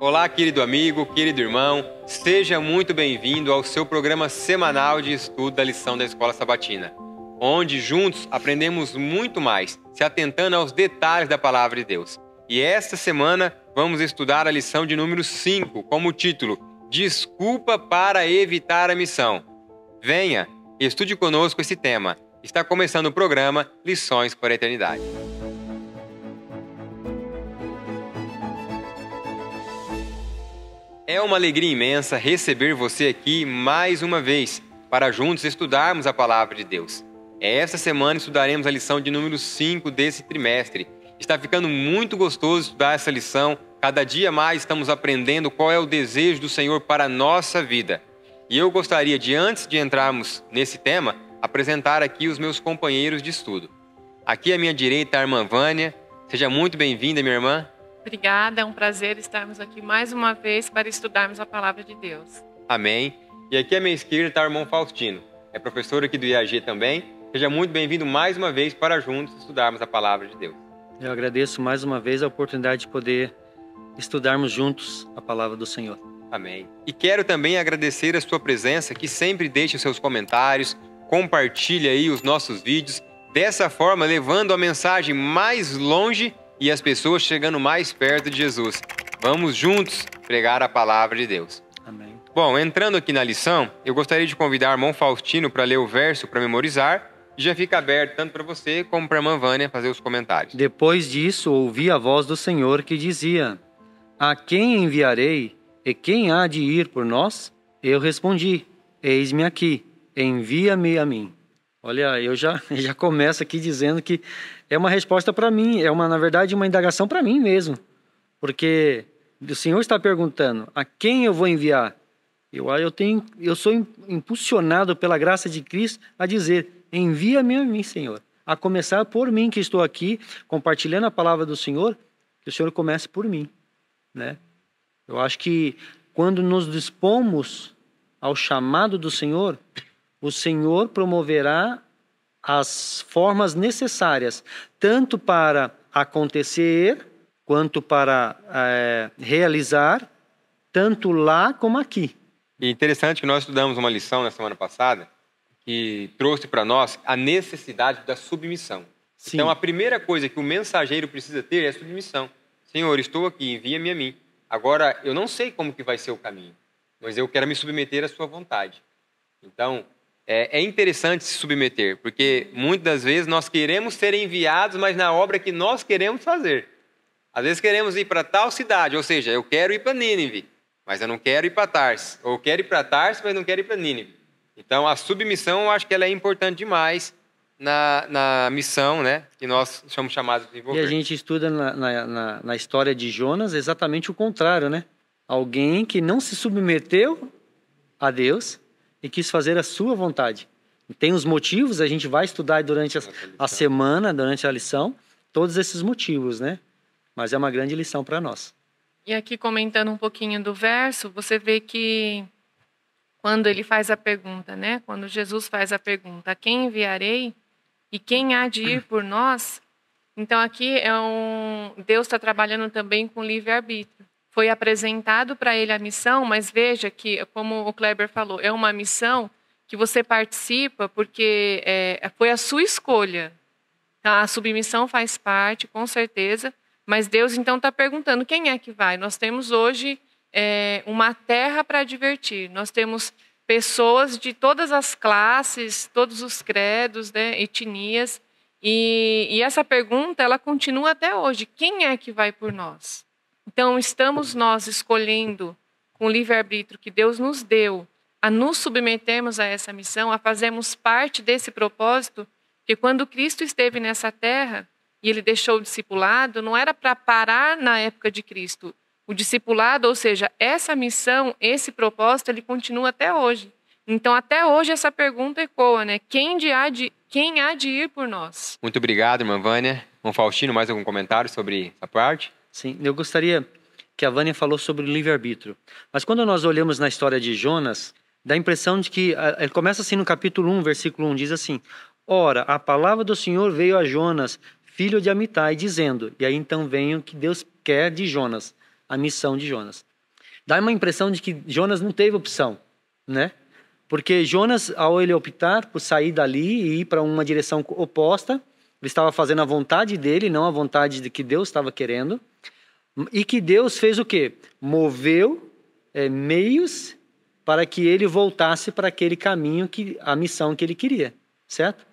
Olá, querido amigo, querido irmão, seja muito bem-vindo ao seu programa semanal de estudo da lição da Escola Sabatina, onde juntos aprendemos muito mais, se atentando aos detalhes da Palavra de Deus. E esta semana vamos estudar a lição de número 5, como título Desculpa para evitar a missão. Venha, estude conosco esse tema. Está começando o programa Lições para a Eternidade. É uma alegria imensa receber você aqui mais uma vez para juntos estudarmos a palavra de Deus. Esta semana estudaremos a lição de número 5 desse trimestre. Está ficando muito gostoso estudar essa lição. Cada dia mais estamos aprendendo qual é o desejo do Senhor para a nossa vida. E eu gostaria de, antes de entrarmos nesse tema, apresentar aqui os meus companheiros de estudo. Aqui à minha direita, a irmã Vânia. Seja muito bem-vinda, minha irmã. Obrigada, é um prazer estarmos aqui mais uma vez para estudarmos a palavra de Deus. Amém. E aqui à minha esquerda está o irmão Faustino, é professor aqui do IAG também. Seja muito bem-vindo mais uma vez para juntos estudarmos a palavra de Deus. Eu agradeço mais uma vez a oportunidade de poder estudarmos juntos a palavra do Senhor. Amém. E quero também agradecer a sua presença, que sempre deixa os seus comentários, compartilha aí os nossos vídeos, dessa forma levando a mensagem mais longe e as pessoas chegando mais perto de Jesus. Vamos juntos pregar a palavra de Deus. Amém. Bom, entrando aqui na lição, eu gostaria de convidar o irmão Faustino para ler o verso para memorizar. E já fica aberto tanto para você como para a irmã Vânia fazer os comentários. Depois disso, ouvi a voz do Senhor que dizia: A quem enviarei e quem há de ir por nós? Eu respondi: Eis-me aqui, envia-me a mim. Olha, eu já, já começo aqui dizendo que é uma resposta para mim, é uma, na verdade, uma indagação para mim mesmo. Porque o Senhor está perguntando a quem eu vou enviar. Eu, ah, eu, tenho, eu sou impulsionado pela graça de Cristo a dizer: envia-me a mim, Senhor. A começar por mim, que estou aqui compartilhando a palavra do Senhor, que o Senhor comece por mim. Né? Eu acho que quando nos dispomos ao chamado do Senhor, o Senhor promoverá as formas necessárias, tanto para acontecer, quanto para é, realizar, tanto lá como aqui. E é interessante que nós estudamos uma lição na semana passada que trouxe para nós a necessidade da submissão. Sim. Então, a primeira coisa que o mensageiro precisa ter é a submissão. Senhor, estou aqui, envia-me a mim. Agora, eu não sei como que vai ser o caminho, mas eu quero me submeter à sua vontade. Então, é, é, interessante se submeter, porque muitas das vezes nós queremos ser enviados, mas na obra que nós queremos fazer. Às vezes queremos ir para tal cidade, ou seja, eu quero ir para Nínive, mas eu não quero ir para Tars. Ou eu quero ir para Tars, mas não quero ir para Nínive. Então, a submissão, eu acho que ela é importante demais na, na missão né, que nós somos chamados de envolver. E a gente estuda na, na, na história de Jonas exatamente o contrário, né? Alguém que não se submeteu a Deus, e quis fazer a sua vontade. Tem os motivos, a gente vai estudar durante a, a semana, durante a lição, todos esses motivos, né? Mas é uma grande lição para nós. E aqui comentando um pouquinho do verso, você vê que quando ele faz a pergunta, né? Quando Jesus faz a pergunta, a quem enviarei e quem há de ir por nós? Então aqui é um Deus está trabalhando também com livre arbítrio foi apresentado para ele a missão, mas veja que, como o Kleber falou, é uma missão que você participa porque é, foi a sua escolha. Então, a submissão faz parte, com certeza, mas Deus então está perguntando quem é que vai. Nós temos hoje é, uma terra para divertir, nós temos pessoas de todas as classes, todos os credos, né, etnias, e, e essa pergunta ela continua até hoje: quem é que vai por nós? Então, estamos nós escolhendo, com o livre-arbítrio que Deus nos deu, a nos submetermos a essa missão, a fazermos parte desse propósito, que quando Cristo esteve nessa terra e ele deixou o discipulado, não era para parar na época de Cristo. O discipulado, ou seja, essa missão, esse propósito, ele continua até hoje. Então, até hoje, essa pergunta ecoa, né? Quem, de há, de, quem há de ir por nós? Muito obrigado, irmã Vânia. Irmão Faustino, mais algum comentário sobre essa parte? Sim, eu gostaria que a Vânia falou sobre o livre-arbítrio. Mas quando nós olhamos na história de Jonas, dá a impressão de que eh, ele começa assim no capítulo 1, versículo 1, diz assim: Ora, a palavra do Senhor veio a Jonas, filho de Amitai, dizendo. E aí então vem o que Deus quer de Jonas, a missão de Jonas. Dá uma impressão de que Jonas não teve opção, né? Porque Jonas, ao ele optar por sair dali e ir para uma direção oposta, ele estava fazendo a vontade dele, não a vontade de que Deus estava querendo. E que Deus fez o quê? Moveu é, meios para que ele voltasse para aquele caminho, que a missão que ele queria, certo?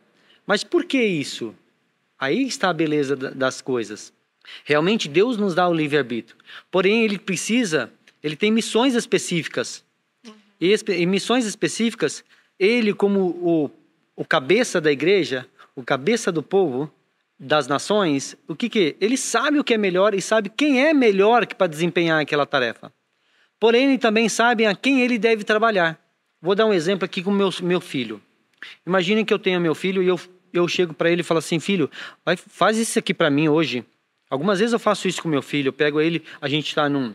Mas por que isso? Aí está a beleza das coisas. Realmente Deus nos dá o livre-arbítrio. Porém, ele precisa, ele tem missões específicas. E, em missões específicas, ele, como o, o cabeça da igreja, o cabeça do povo das nações, o que que ele sabe o que é melhor e sabe quem é melhor para desempenhar aquela tarefa. Porém, ele também sabe a quem ele deve trabalhar. Vou dar um exemplo aqui com meu meu filho. Imaginem que eu tenho meu filho e eu eu chego para ele e falo assim, filho, vai, faz isso aqui para mim hoje. Algumas vezes eu faço isso com meu filho, eu pego ele, a gente está num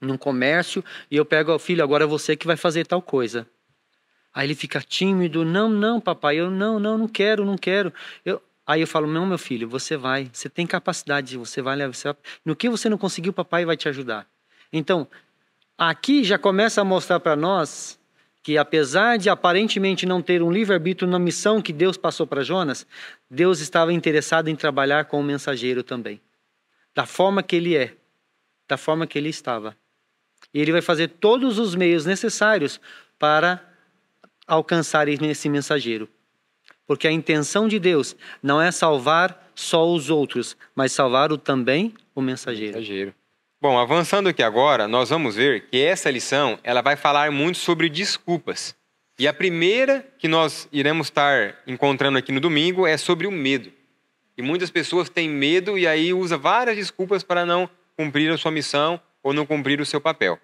num comércio e eu pego o filho, agora é você que vai fazer tal coisa. Aí ele fica tímido, não, não, papai, eu não, não, não quero, não quero. Eu, Aí eu falo, não, meu filho, você vai, você tem capacidade, você vai levar. No que você não conseguiu, papai vai te ajudar. Então, aqui já começa a mostrar para nós que, apesar de aparentemente não ter um livre-arbítrio na missão que Deus passou para Jonas, Deus estava interessado em trabalhar com o mensageiro também. Da forma que ele é, da forma que ele estava. E ele vai fazer todos os meios necessários para alcançareis nesse mensageiro. Porque a intenção de Deus não é salvar só os outros, mas salvar o também o mensageiro. mensageiro. Bom, avançando aqui agora, nós vamos ver que essa lição ela vai falar muito sobre desculpas. E a primeira que nós iremos estar encontrando aqui no domingo é sobre o medo. E muitas pessoas têm medo e aí usa várias desculpas para não cumprir a sua missão ou não cumprir o seu papel.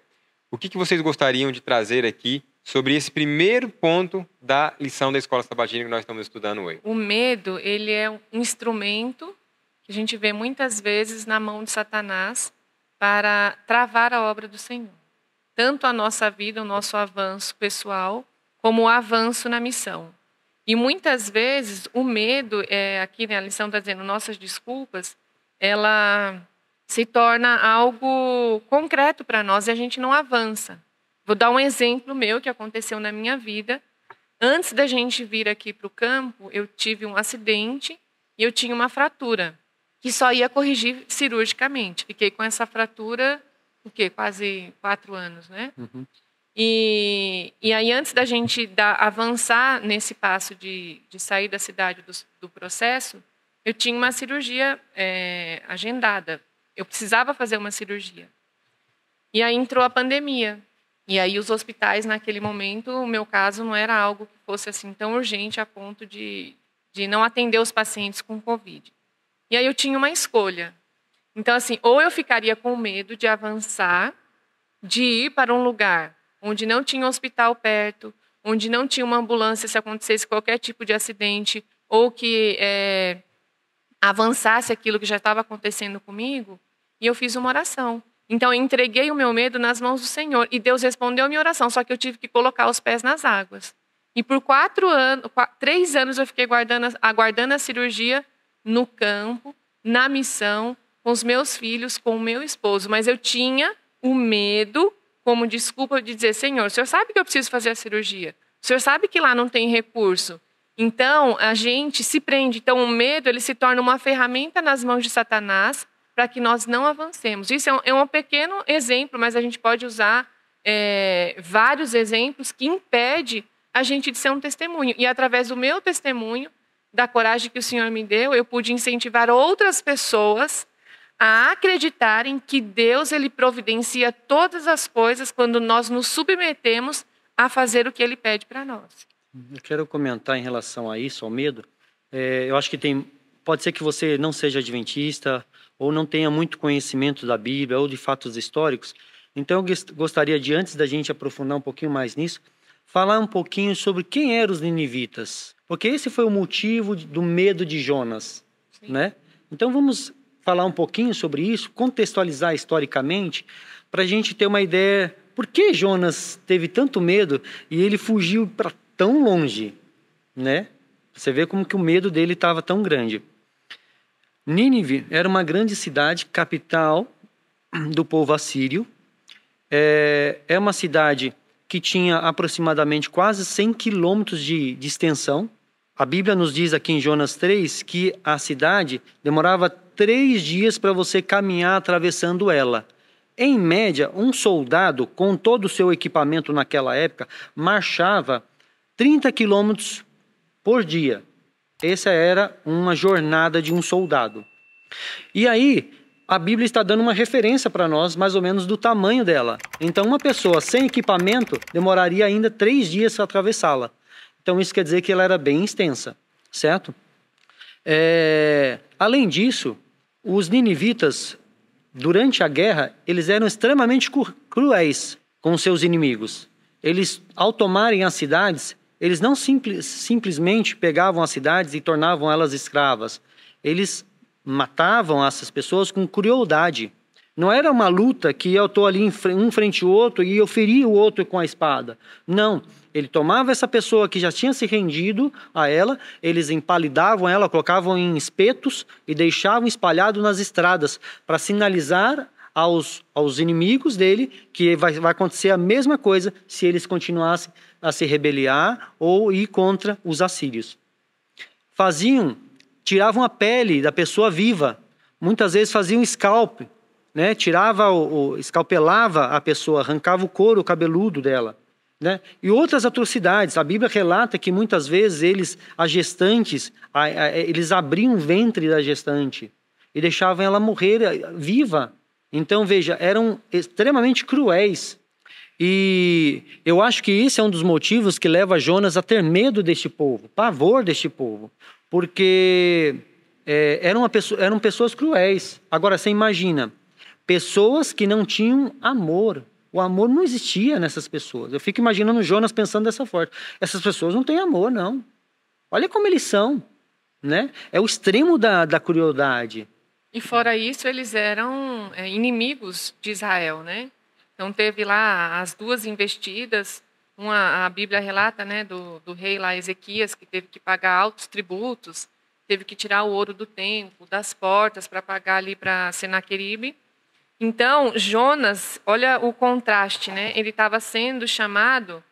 O que, que vocês gostariam de trazer aqui sobre esse primeiro ponto da lição da escola sabatina que nós estamos estudando hoje. O medo, ele é um instrumento que a gente vê muitas vezes na mão de Satanás para travar a obra do Senhor. Tanto a nossa vida, o nosso avanço pessoal, como o avanço na missão. E muitas vezes o medo, é, aqui na né, lição está dizendo nossas desculpas, ela se torna algo concreto para nós e a gente não avança. Vou dar um exemplo meu que aconteceu na minha vida. Antes da gente vir aqui para o campo, eu tive um acidente e eu tinha uma fratura que só ia corrigir cirurgicamente. Fiquei com essa fratura, o quê? Quase quatro anos, né? Uhum. E, e aí, antes da gente avançar nesse passo de, de sair da cidade do, do processo, eu tinha uma cirurgia é, agendada. Eu precisava fazer uma cirurgia. E aí entrou a pandemia. E aí os hospitais naquele momento, o meu caso não era algo que fosse assim tão urgente a ponto de, de não atender os pacientes com covid. E aí eu tinha uma escolha. Então assim, ou eu ficaria com medo de avançar, de ir para um lugar onde não tinha um hospital perto, onde não tinha uma ambulância se acontecesse qualquer tipo de acidente ou que é, avançasse aquilo que já estava acontecendo comigo, e eu fiz uma oração. Então eu entreguei o meu medo nas mãos do Senhor e Deus respondeu a minha oração, só que eu tive que colocar os pés nas águas. E por quatro anos, quatro, três anos eu fiquei guardando, aguardando a cirurgia no campo, na missão, com os meus filhos, com o meu esposo. Mas eu tinha o medo como desculpa de dizer, Senhor, o Senhor sabe que eu preciso fazer a cirurgia. O Senhor sabe que lá não tem recurso. Então, a gente se prende. Então, o medo ele se torna uma ferramenta nas mãos de Satanás para que nós não avancemos. Isso é um, é um, pequeno exemplo, mas a gente pode usar é, vários exemplos que impede a gente de ser um testemunho. E através do meu testemunho, da coragem que o Senhor me deu, eu pude incentivar outras pessoas a acreditarem que Deus ele providencia todas as coisas quando nós nos submetemos a fazer o que Ele pede para nós. Eu quero comentar em relação a isso, ao medo. É, eu acho que tem Pode ser que você não seja adventista ou não tenha muito conhecimento da Bíblia ou de fatos históricos. Então eu gostaria de antes da gente aprofundar um pouquinho mais nisso, falar um pouquinho sobre quem eram os ninivitas, porque esse foi o motivo do medo de Jonas, Sim. né? Então vamos falar um pouquinho sobre isso, contextualizar historicamente, para a gente ter uma ideia por que Jonas teve tanto medo e ele fugiu para tão longe, né? Você vê como que o medo dele estava tão grande. Nínive era uma grande cidade, capital do povo assírio. É, é uma cidade que tinha aproximadamente quase 100 quilômetros de, de extensão. A Bíblia nos diz aqui em Jonas 3 que a cidade demorava três dias para você caminhar atravessando ela. Em média, um soldado, com todo o seu equipamento naquela época, marchava 30 quilômetros por dia. Essa era uma jornada de um soldado. E aí, a Bíblia está dando uma referência para nós, mais ou menos, do tamanho dela. Então, uma pessoa sem equipamento demoraria ainda três dias para atravessá-la. Então, isso quer dizer que ela era bem extensa, certo? É... Além disso, os ninivitas, durante a guerra, eles eram extremamente cruéis com seus inimigos. Eles, ao tomarem as cidades, eles não simples, simplesmente pegavam as cidades e tornavam elas escravas. Eles matavam essas pessoas com crueldade. Não era uma luta que eu estou ali um frente ao outro e eu feri o outro com a espada. Não. Ele tomava essa pessoa que já tinha se rendido a ela, eles empalidavam ela, colocavam em espetos e deixavam espalhado nas estradas para sinalizar aos, aos inimigos dele que vai, vai acontecer a mesma coisa se eles continuassem a se rebeliar ou ir contra os assírios. Faziam, tiravam a pele da pessoa viva, muitas vezes faziam scalp, né? tirava, o, o, escalpelava a pessoa, arrancava o couro cabeludo dela. Né? E outras atrocidades. A Bíblia relata que muitas vezes eles, as gestantes, a, a, eles abriam o ventre da gestante e deixavam ela morrer eh, viva então, veja, eram extremamente cruéis. E eu acho que isso é um dos motivos que leva Jonas a ter medo deste povo, pavor deste povo, porque é, eram, pessoa, eram pessoas cruéis. Agora, você imagina, pessoas que não tinham amor. O amor não existia nessas pessoas. Eu fico imaginando Jonas pensando dessa forma. Essas pessoas não têm amor, não. Olha como eles são. Né? É o extremo da, da crueldade. E fora isso, eles eram é, inimigos de Israel, né? Então teve lá as duas investidas, uma a Bíblia relata, né, do, do rei lá Ezequias que teve que pagar altos tributos, teve que tirar o ouro do templo, das portas para pagar ali para Senaqueribe. Então, Jonas, olha o contraste, né? Ele estava sendo chamado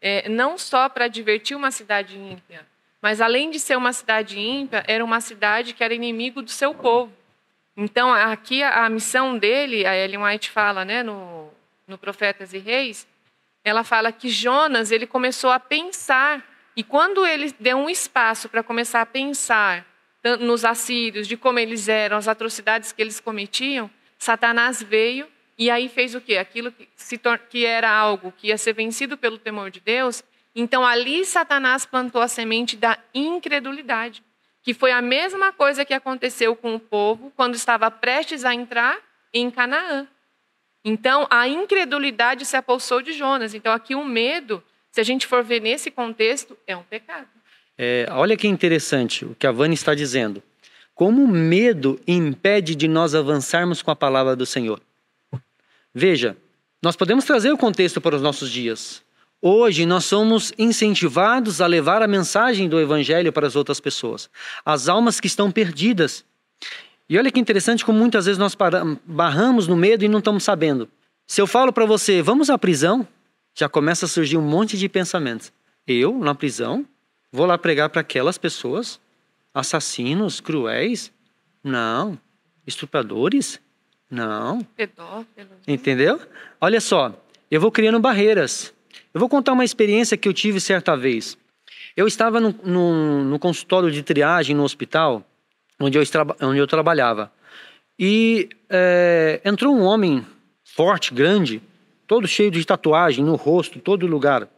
é, não só para divertir uma cidade ímpia, mas além de ser uma cidade ímpia, era uma cidade que era inimigo do seu povo. Então, aqui a, missão dele, a Ellen White fala né, no, no Profetas e Reis, ela fala que Jonas ele começou a pensar e quando ele deu um espaço para começar a pensar nos assírios, de como eles eram, as atrocidades que eles cometiam, Satanás veio e aí fez o quê? Aquilo que, que era algo que ia ser vencido pelo temor de Deus, então ali Satanás plantou a semente da incredulidade que foi a mesma coisa que aconteceu com o povo quando estava prestes a entrar em Canaã. Então, a incredulidade se apossou de Jonas. Então, aqui o medo, se a gente for ver nesse contexto, é um pecado. É, olha que interessante o que a Vânia está dizendo. Como o medo impede de nós avançarmos com a palavra do Senhor? Veja, nós podemos trazer o contexto para os nossos dias. Hoje nós somos incentivados a levar a mensagem do Evangelho para as outras pessoas, as almas que estão perdidas. E olha que interessante como muitas vezes nós barramos no medo e não estamos sabendo. Se eu falo para você, vamos à prisão, já começa a surgir um monte de pensamentos. Eu, na prisão, vou lá pregar para aquelas pessoas, assassinos, cruéis? Não. Estupradores? Não. Pedófilos. Né? Entendeu? Olha só, eu vou criando barreiras. Eu vou contar uma experiência que eu tive certa vez. Eu estava no, no, no consultório de triagem no hospital, onde eu, onde eu trabalhava. E é, entrou um homem forte, grande, todo cheio de tatuagem no rosto, todo lugar.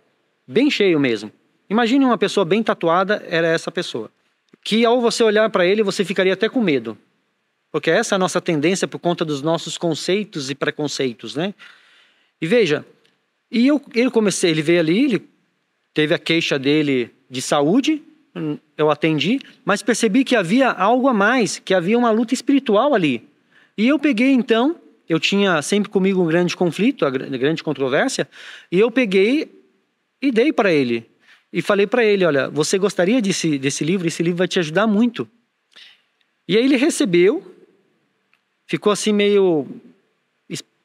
Bem cheio mesmo. Imagine uma pessoa bem tatuada, era essa pessoa. Que ao você olhar para ele, você ficaria até com medo. Porque essa é a nossa tendência por conta dos nossos conceitos e preconceitos, né? E veja, e eu, ele comecei, ele veio ali, ele teve a queixa dele de saúde, eu atendi, mas percebi que havia algo a mais, que havia uma luta espiritual ali. E eu peguei então, eu tinha sempre comigo um grande conflito, uma grande controvérsia, e eu peguei e dei para ele. E falei para ele, olha, você gostaria desse, desse livro? Esse livro vai te ajudar muito. E aí ele recebeu, ficou assim meio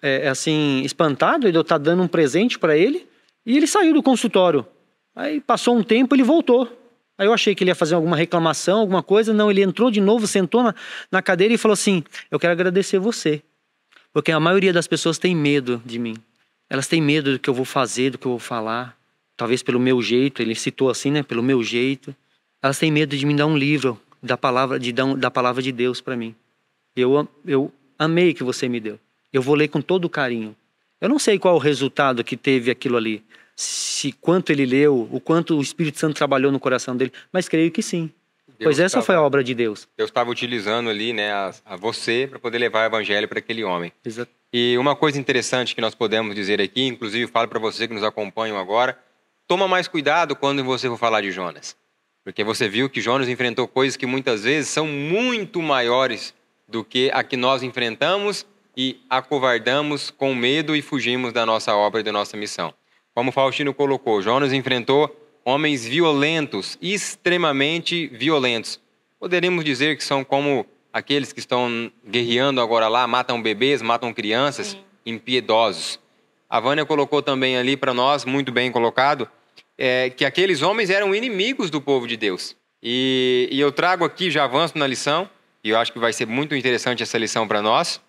é, é, assim, espantado, ele tá dando um presente para ele, e ele saiu do consultório. Aí passou um tempo, ele voltou. Aí eu achei que ele ia fazer alguma reclamação, alguma coisa. Não, ele entrou de novo, sentou na, na cadeira e falou assim: Eu quero agradecer você. Porque a maioria das pessoas tem medo de mim. Elas têm medo do que eu vou fazer, do que eu vou falar. Talvez pelo meu jeito, ele citou assim, né? Pelo meu jeito. Elas têm medo de me dar um livro da palavra de, da, da palavra de Deus para mim. Eu, eu amei que você me deu. Eu vou ler com todo carinho. Eu não sei qual o resultado que teve aquilo ali, se quanto ele leu, o quanto o Espírito Santo trabalhou no coração dele, mas creio que sim. Deus pois essa tava, foi a obra de Deus. Deus estava utilizando ali, né, a, a você para poder levar o evangelho para aquele homem. Exato. E uma coisa interessante que nós podemos dizer aqui, inclusive falo para você que nos acompanham agora, toma mais cuidado quando você for falar de Jonas. Porque você viu que Jonas enfrentou coisas que muitas vezes são muito maiores do que a que nós enfrentamos e acovardamos com medo e fugimos da nossa obra e da nossa missão. Como Faustino colocou, Jonas enfrentou homens violentos, extremamente violentos. Poderíamos dizer que são como aqueles que estão guerreando agora lá, matam bebês, matam crianças, Sim. impiedosos. A Vânia colocou também ali para nós, muito bem colocado, é, que aqueles homens eram inimigos do povo de Deus. E, e eu trago aqui, já avanço na lição, e eu acho que vai ser muito interessante essa lição para nós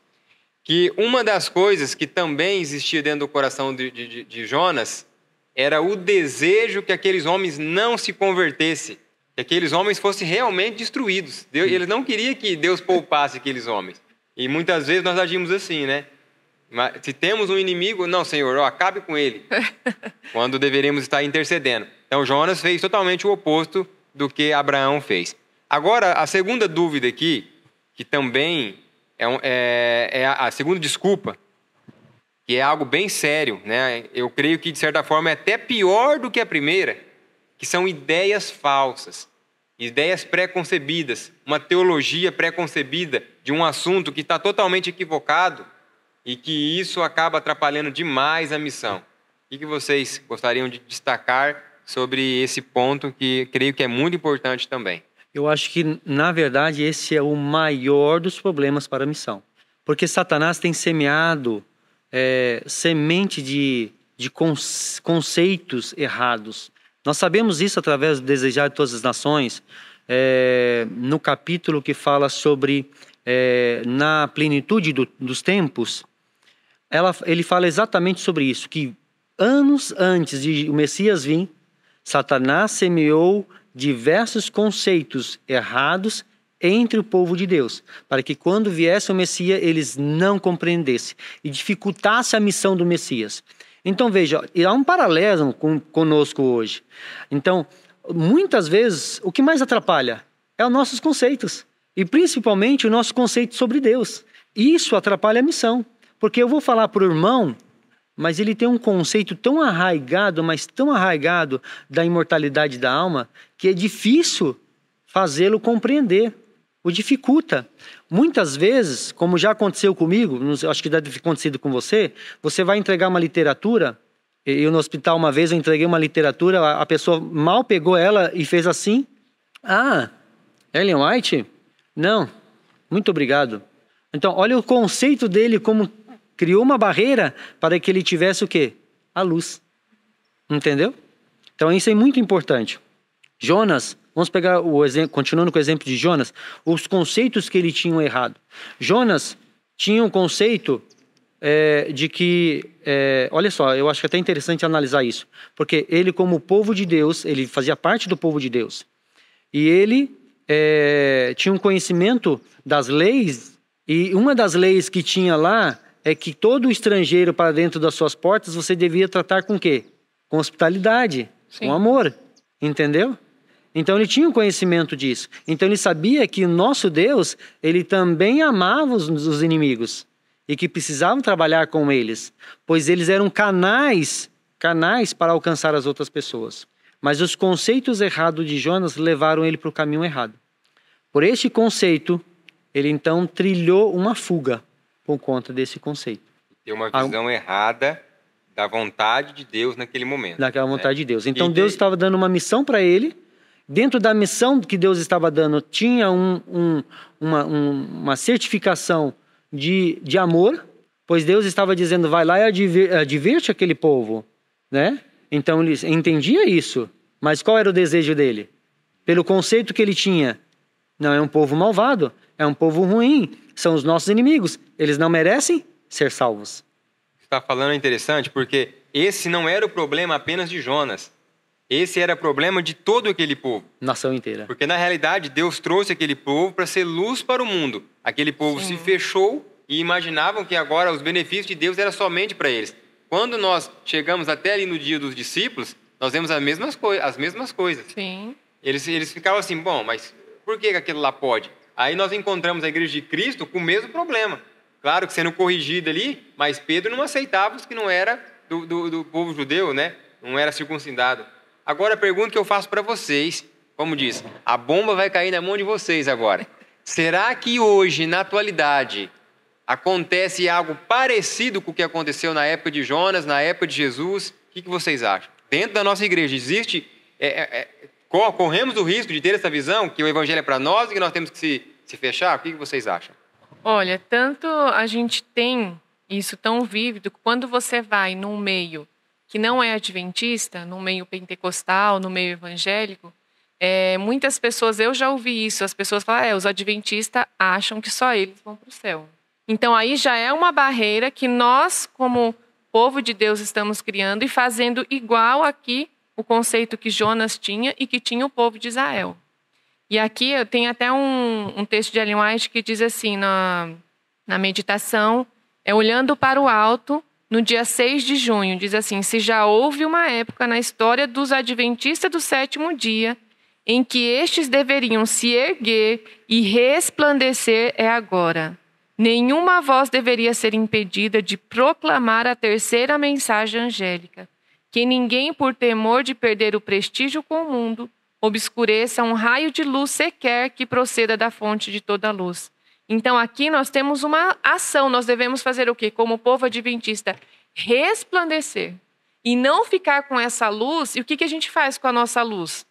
que uma das coisas que também existia dentro do coração de, de, de Jonas era o desejo que aqueles homens não se convertessem, que aqueles homens fossem realmente destruídos. Deus, ele não queria que Deus poupasse aqueles homens. E muitas vezes nós agimos assim, né? Mas, se temos um inimigo, não, Senhor, acabe com ele. quando deveríamos estar intercedendo. Então Jonas fez totalmente o oposto do que Abraão fez. Agora, a segunda dúvida aqui, que também é, um, é, é a, a segunda desculpa, que é algo bem sério, né? Eu creio que de certa forma é até pior do que a primeira, que são ideias falsas, ideias preconcebidas, uma teologia preconcebida de um assunto que está totalmente equivocado e que isso acaba atrapalhando demais a missão. O que vocês gostariam de destacar sobre esse ponto que creio que é muito importante também? Eu acho que, na verdade, esse é o maior dos problemas para a missão. Porque Satanás tem semeado é, semente de, de conceitos errados. Nós sabemos isso através do Desejar de Todas as Nações, é, no capítulo que fala sobre é, na plenitude do, dos tempos, ela, ele fala exatamente sobre isso, que anos antes de o Messias vir, Satanás semeou diversos conceitos errados entre o povo de Deus, para que quando viesse o Messias eles não compreendessem e dificultasse a missão do Messias. Então veja, há um paralelo com, conosco hoje. Então, muitas vezes, o que mais atrapalha é os nossos conceitos e principalmente o nosso conceito sobre Deus. Isso atrapalha a missão, porque eu vou falar para o irmão mas ele tem um conceito tão arraigado, mas tão arraigado da imortalidade da alma, que é difícil fazê-lo compreender. O dificulta. Muitas vezes, como já aconteceu comigo, acho que deve ter acontecido com você, você vai entregar uma literatura. Eu, no hospital, uma vez, eu entreguei uma literatura, a pessoa mal pegou ela e fez assim. Ah, Ellen White? Não, muito obrigado. Então, olha o conceito dele como criou uma barreira para que ele tivesse o quê? A luz. Entendeu? Então isso é muito importante. Jonas, vamos pegar o exemplo, continuando com o exemplo de Jonas, os conceitos que ele tinha errado. Jonas tinha um conceito é, de que, é, olha só, eu acho que é até interessante analisar isso, porque ele como povo de Deus, ele fazia parte do povo de Deus, e ele é, tinha um conhecimento das leis, e uma das leis que tinha lá é que todo estrangeiro para dentro das suas portas você devia tratar com quê? Com hospitalidade, Sim. com amor, entendeu? Então ele tinha um conhecimento disso. Então ele sabia que o nosso Deus, ele também amava os, os inimigos e que precisavam trabalhar com eles, pois eles eram canais, canais para alcançar as outras pessoas. Mas os conceitos errados de Jonas levaram ele para o caminho errado. Por este conceito, ele então trilhou uma fuga por conta desse conceito. Ter uma visão a... errada da vontade de Deus naquele momento. Daquela né? vontade né? de Deus. Então e Deus estava dando uma missão para ele. Dentro da missão que Deus estava dando, tinha um, um, uma, um, uma, certificação de, de amor, pois Deus estava dizendo: vai lá e adver, adverte aquele povo. Né? Então ele entendia isso. Mas qual era o desejo dele? Pelo conceito que ele tinha. Não é um povo malvado, é um povo ruim, são os nossos inimigos. Eles não merecem ser salvos. Está falando é interessante porque esse não era o problema apenas de Jonas. Esse era o problema de todo aquele povo. Nação inteira. Porque na realidade Deus trouxe aquele povo para ser luz para o mundo. Aquele povo Sim. se fechou e imaginavam que agora os benefícios de Deus eram somente para eles. Quando nós chegamos até ali no dia dos discípulos, nós vemos as mesmas, as mesmas coisas. Sim. Eles, eles ficavam assim, bom, mas por que aquilo lá pode? Aí nós encontramos a igreja de Cristo com o mesmo problema. Claro que sendo corrigida ali, mas Pedro não aceitava os que não era do, do, do povo judeu, né? Não era circuncidado. Agora a pergunta que eu faço para vocês, como diz, a bomba vai cair na mão de vocês agora. Será que hoje, na atualidade, acontece algo parecido com o que aconteceu na época de Jonas, na época de Jesus? O que, vocês acham? Dentro da nossa igreja, existe. É, é, é corremos o risco de ter essa visão que o evangelho é para nós e que nós temos que se, se fechar? O que, vocês acham? Olha, tanto a gente tem isso tão vívido que quando você vai num meio que não é adventista, num meio pentecostal, no meio evangélico, é, muitas pessoas, eu já ouvi isso, as pessoas falam, é, os adventistas acham que só eles vão para o céu. Então aí já é uma barreira que nós, como povo de Deus, estamos criando e fazendo igual aqui o conceito que Jonas tinha e que tinha o povo de Israel. E aqui tem até um, um texto de Ellen White que diz assim, na, na meditação, é olhando para o alto, no dia 6 de junho, diz assim: Se já houve uma época na história dos adventistas do sétimo dia em que estes deveriam se erguer e resplandecer, é agora. Nenhuma voz deveria ser impedida de proclamar a terceira mensagem angélica que ninguém, por temor de perder o prestígio com o mundo, obscureça um raio de luz sequer que proceda da fonte de toda luz. Então aqui nós temos uma ação, nós devemos fazer o quê? Como povo adventista, resplandecer e não ficar com essa luz. E o que, que a gente faz com a nossa luz?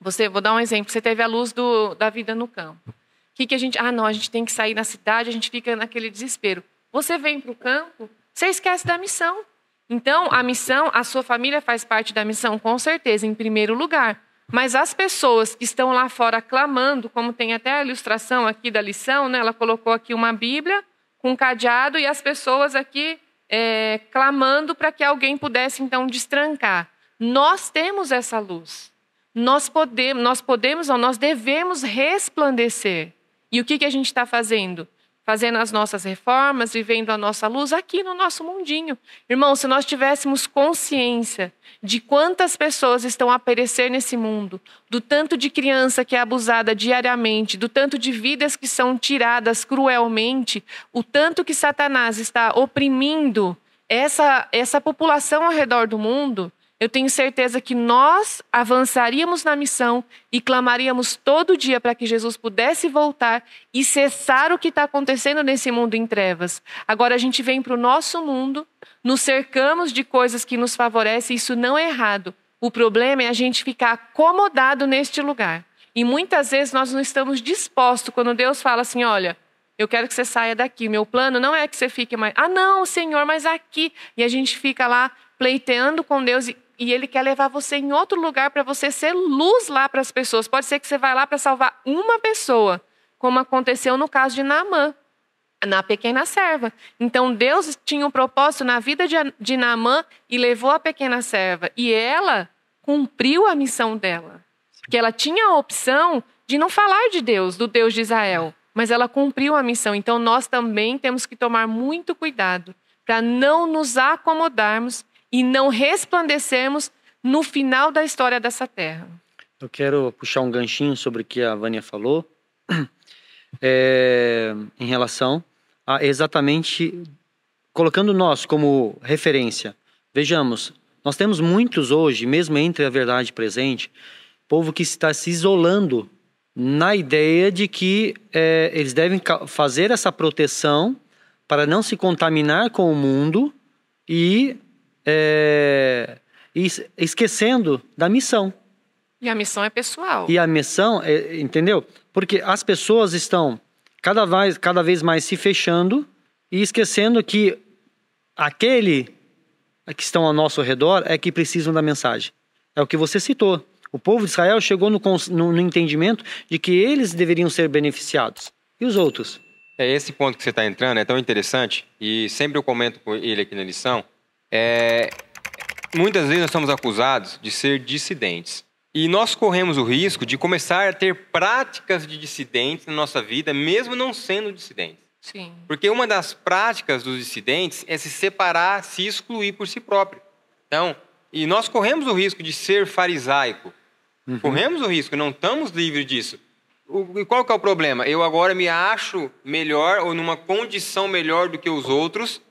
Você, vou dar um exemplo. Você teve a luz do, da vida no campo. O que, que a gente? Ah, não, a gente tem que sair na cidade. A gente fica naquele desespero. Você vem para o campo, você esquece da missão. Então, a missão, a sua família faz parte da missão, com certeza, em primeiro lugar. Mas as pessoas que estão lá fora clamando, como tem até a ilustração aqui da lição, né? ela colocou aqui uma Bíblia com um cadeado e as pessoas aqui é, clamando para que alguém pudesse então destrancar. Nós temos essa luz. Nós podemos, nós podemos, ou nós devemos resplandecer. E o que, que a gente está fazendo? fazendo as nossas reformas, vivendo a nossa luz aqui no nosso mundinho. Irmão, se nós tivéssemos consciência de quantas pessoas estão a perecer nesse mundo, do tanto de criança que é abusada diariamente, do tanto de vidas que são tiradas cruelmente, o tanto que Satanás está oprimindo essa, essa população ao redor do mundo, eu tenho certeza que nós avançaríamos na missão e clamaríamos todo dia para que Jesus pudesse voltar e cessar o que está acontecendo nesse mundo em trevas. Agora a gente vem para o nosso mundo, nos cercamos de coisas que nos favorecem, isso não é errado. O problema é a gente ficar acomodado neste lugar. E muitas vezes nós não estamos dispostos quando Deus fala assim: olha, eu quero que você saia daqui. Meu plano não é que você fique mais. Ah, não, Senhor, mas aqui. E a gente fica lá pleiteando com Deus e e ele quer levar você em outro lugar para você ser luz lá para as pessoas. Pode ser que você vá lá para salvar uma pessoa, como aconteceu no caso de Naamã, na pequena serva. Então Deus tinha um propósito na vida de, de Naamã e levou a pequena serva. E ela cumpriu a missão dela. Porque ela tinha a opção de não falar de Deus, do Deus de Israel, mas ela cumpriu a missão. Então nós também temos que tomar muito cuidado para não nos acomodarmos e não resplandecermos no final da história dessa terra. Eu quero puxar um ganchinho sobre o que a Vânia falou, é, em relação a exatamente colocando nós como referência. Vejamos, nós temos muitos hoje, mesmo entre a verdade presente, povo que está se isolando na ideia de que é, eles devem fazer essa proteção para não se contaminar com o mundo e é, esquecendo da missão. E a missão é pessoal. E a missão, é, entendeu? Porque as pessoas estão cada vez, cada vez mais se fechando e esquecendo que aquele que estão ao nosso redor é que precisam da mensagem. É o que você citou. O povo de Israel chegou no, no, no entendimento de que eles deveriam ser beneficiados. E os outros? É esse ponto que você está entrando é tão interessante e sempre eu comento com ele aqui na lição é, muitas vezes nós somos acusados de ser dissidentes. E nós corremos o risco de começar a ter práticas de dissidentes na nossa vida, mesmo não sendo dissidentes. Sim. Porque uma das práticas dos dissidentes é se separar, se excluir por si próprio. Então, e nós corremos o risco de ser farisaico. Uhum. Corremos o risco, não estamos livres disso. O, e qual que é o problema? Eu agora me acho melhor ou numa condição melhor do que os outros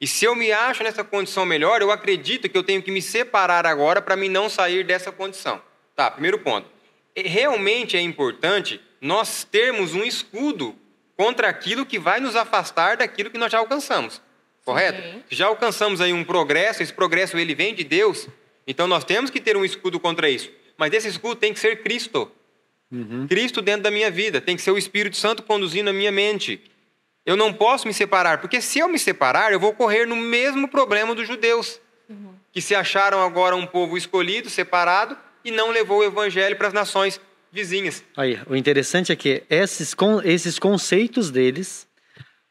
e se eu me acho nessa condição melhor, eu acredito que eu tenho que me separar agora para me não sair dessa condição. Tá, primeiro ponto. Realmente é importante nós termos um escudo contra aquilo que vai nos afastar daquilo que nós já alcançamos. Correto? Sim. Já alcançamos aí um progresso, esse progresso ele vem de Deus, então nós temos que ter um escudo contra isso. Mas esse escudo tem que ser Cristo. Uhum. Cristo dentro da minha vida, tem que ser o Espírito Santo conduzindo a minha mente. Eu não posso me separar, porque se eu me separar, eu vou correr no mesmo problema dos judeus, uhum. que se acharam agora um povo escolhido, separado, e não levou o evangelho para as nações vizinhas. Aí, o interessante é que esses, esses conceitos deles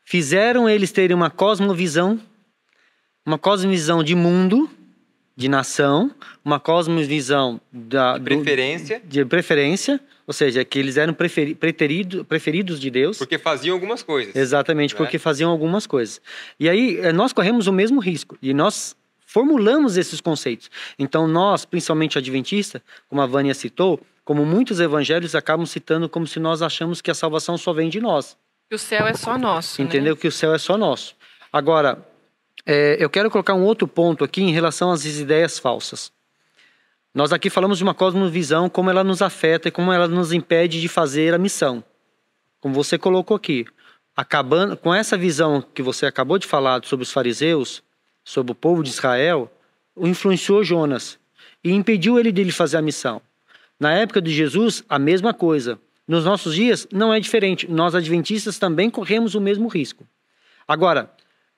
fizeram eles terem uma cosmovisão, uma cosmovisão de mundo, de nação, uma cosmovisão da, de preferência, do, de preferência ou seja, que eles eram preferido, preferidos de Deus. Porque faziam algumas coisas. Exatamente, né? porque faziam algumas coisas. E aí eh, nós corremos o mesmo risco. E nós formulamos esses conceitos. Então, nós, principalmente adventista, como a Vânia citou, como muitos evangelhos acabam citando como se nós achamos que a salvação só vem de nós. Que o céu é só nosso. Né? Entendeu? Né? Que o céu é só nosso. Agora, é, eu quero colocar um outro ponto aqui em relação às ideias falsas. Nós aqui falamos de uma cosmovisão, como ela nos afeta e como ela nos impede de fazer a missão. Como você colocou aqui, acabando com essa visão que você acabou de falar sobre os fariseus, sobre o povo de Israel, o influenciou Jonas e impediu ele lhe fazer a missão. Na época de Jesus, a mesma coisa. Nos nossos dias não é diferente. Nós adventistas também corremos o mesmo risco. Agora,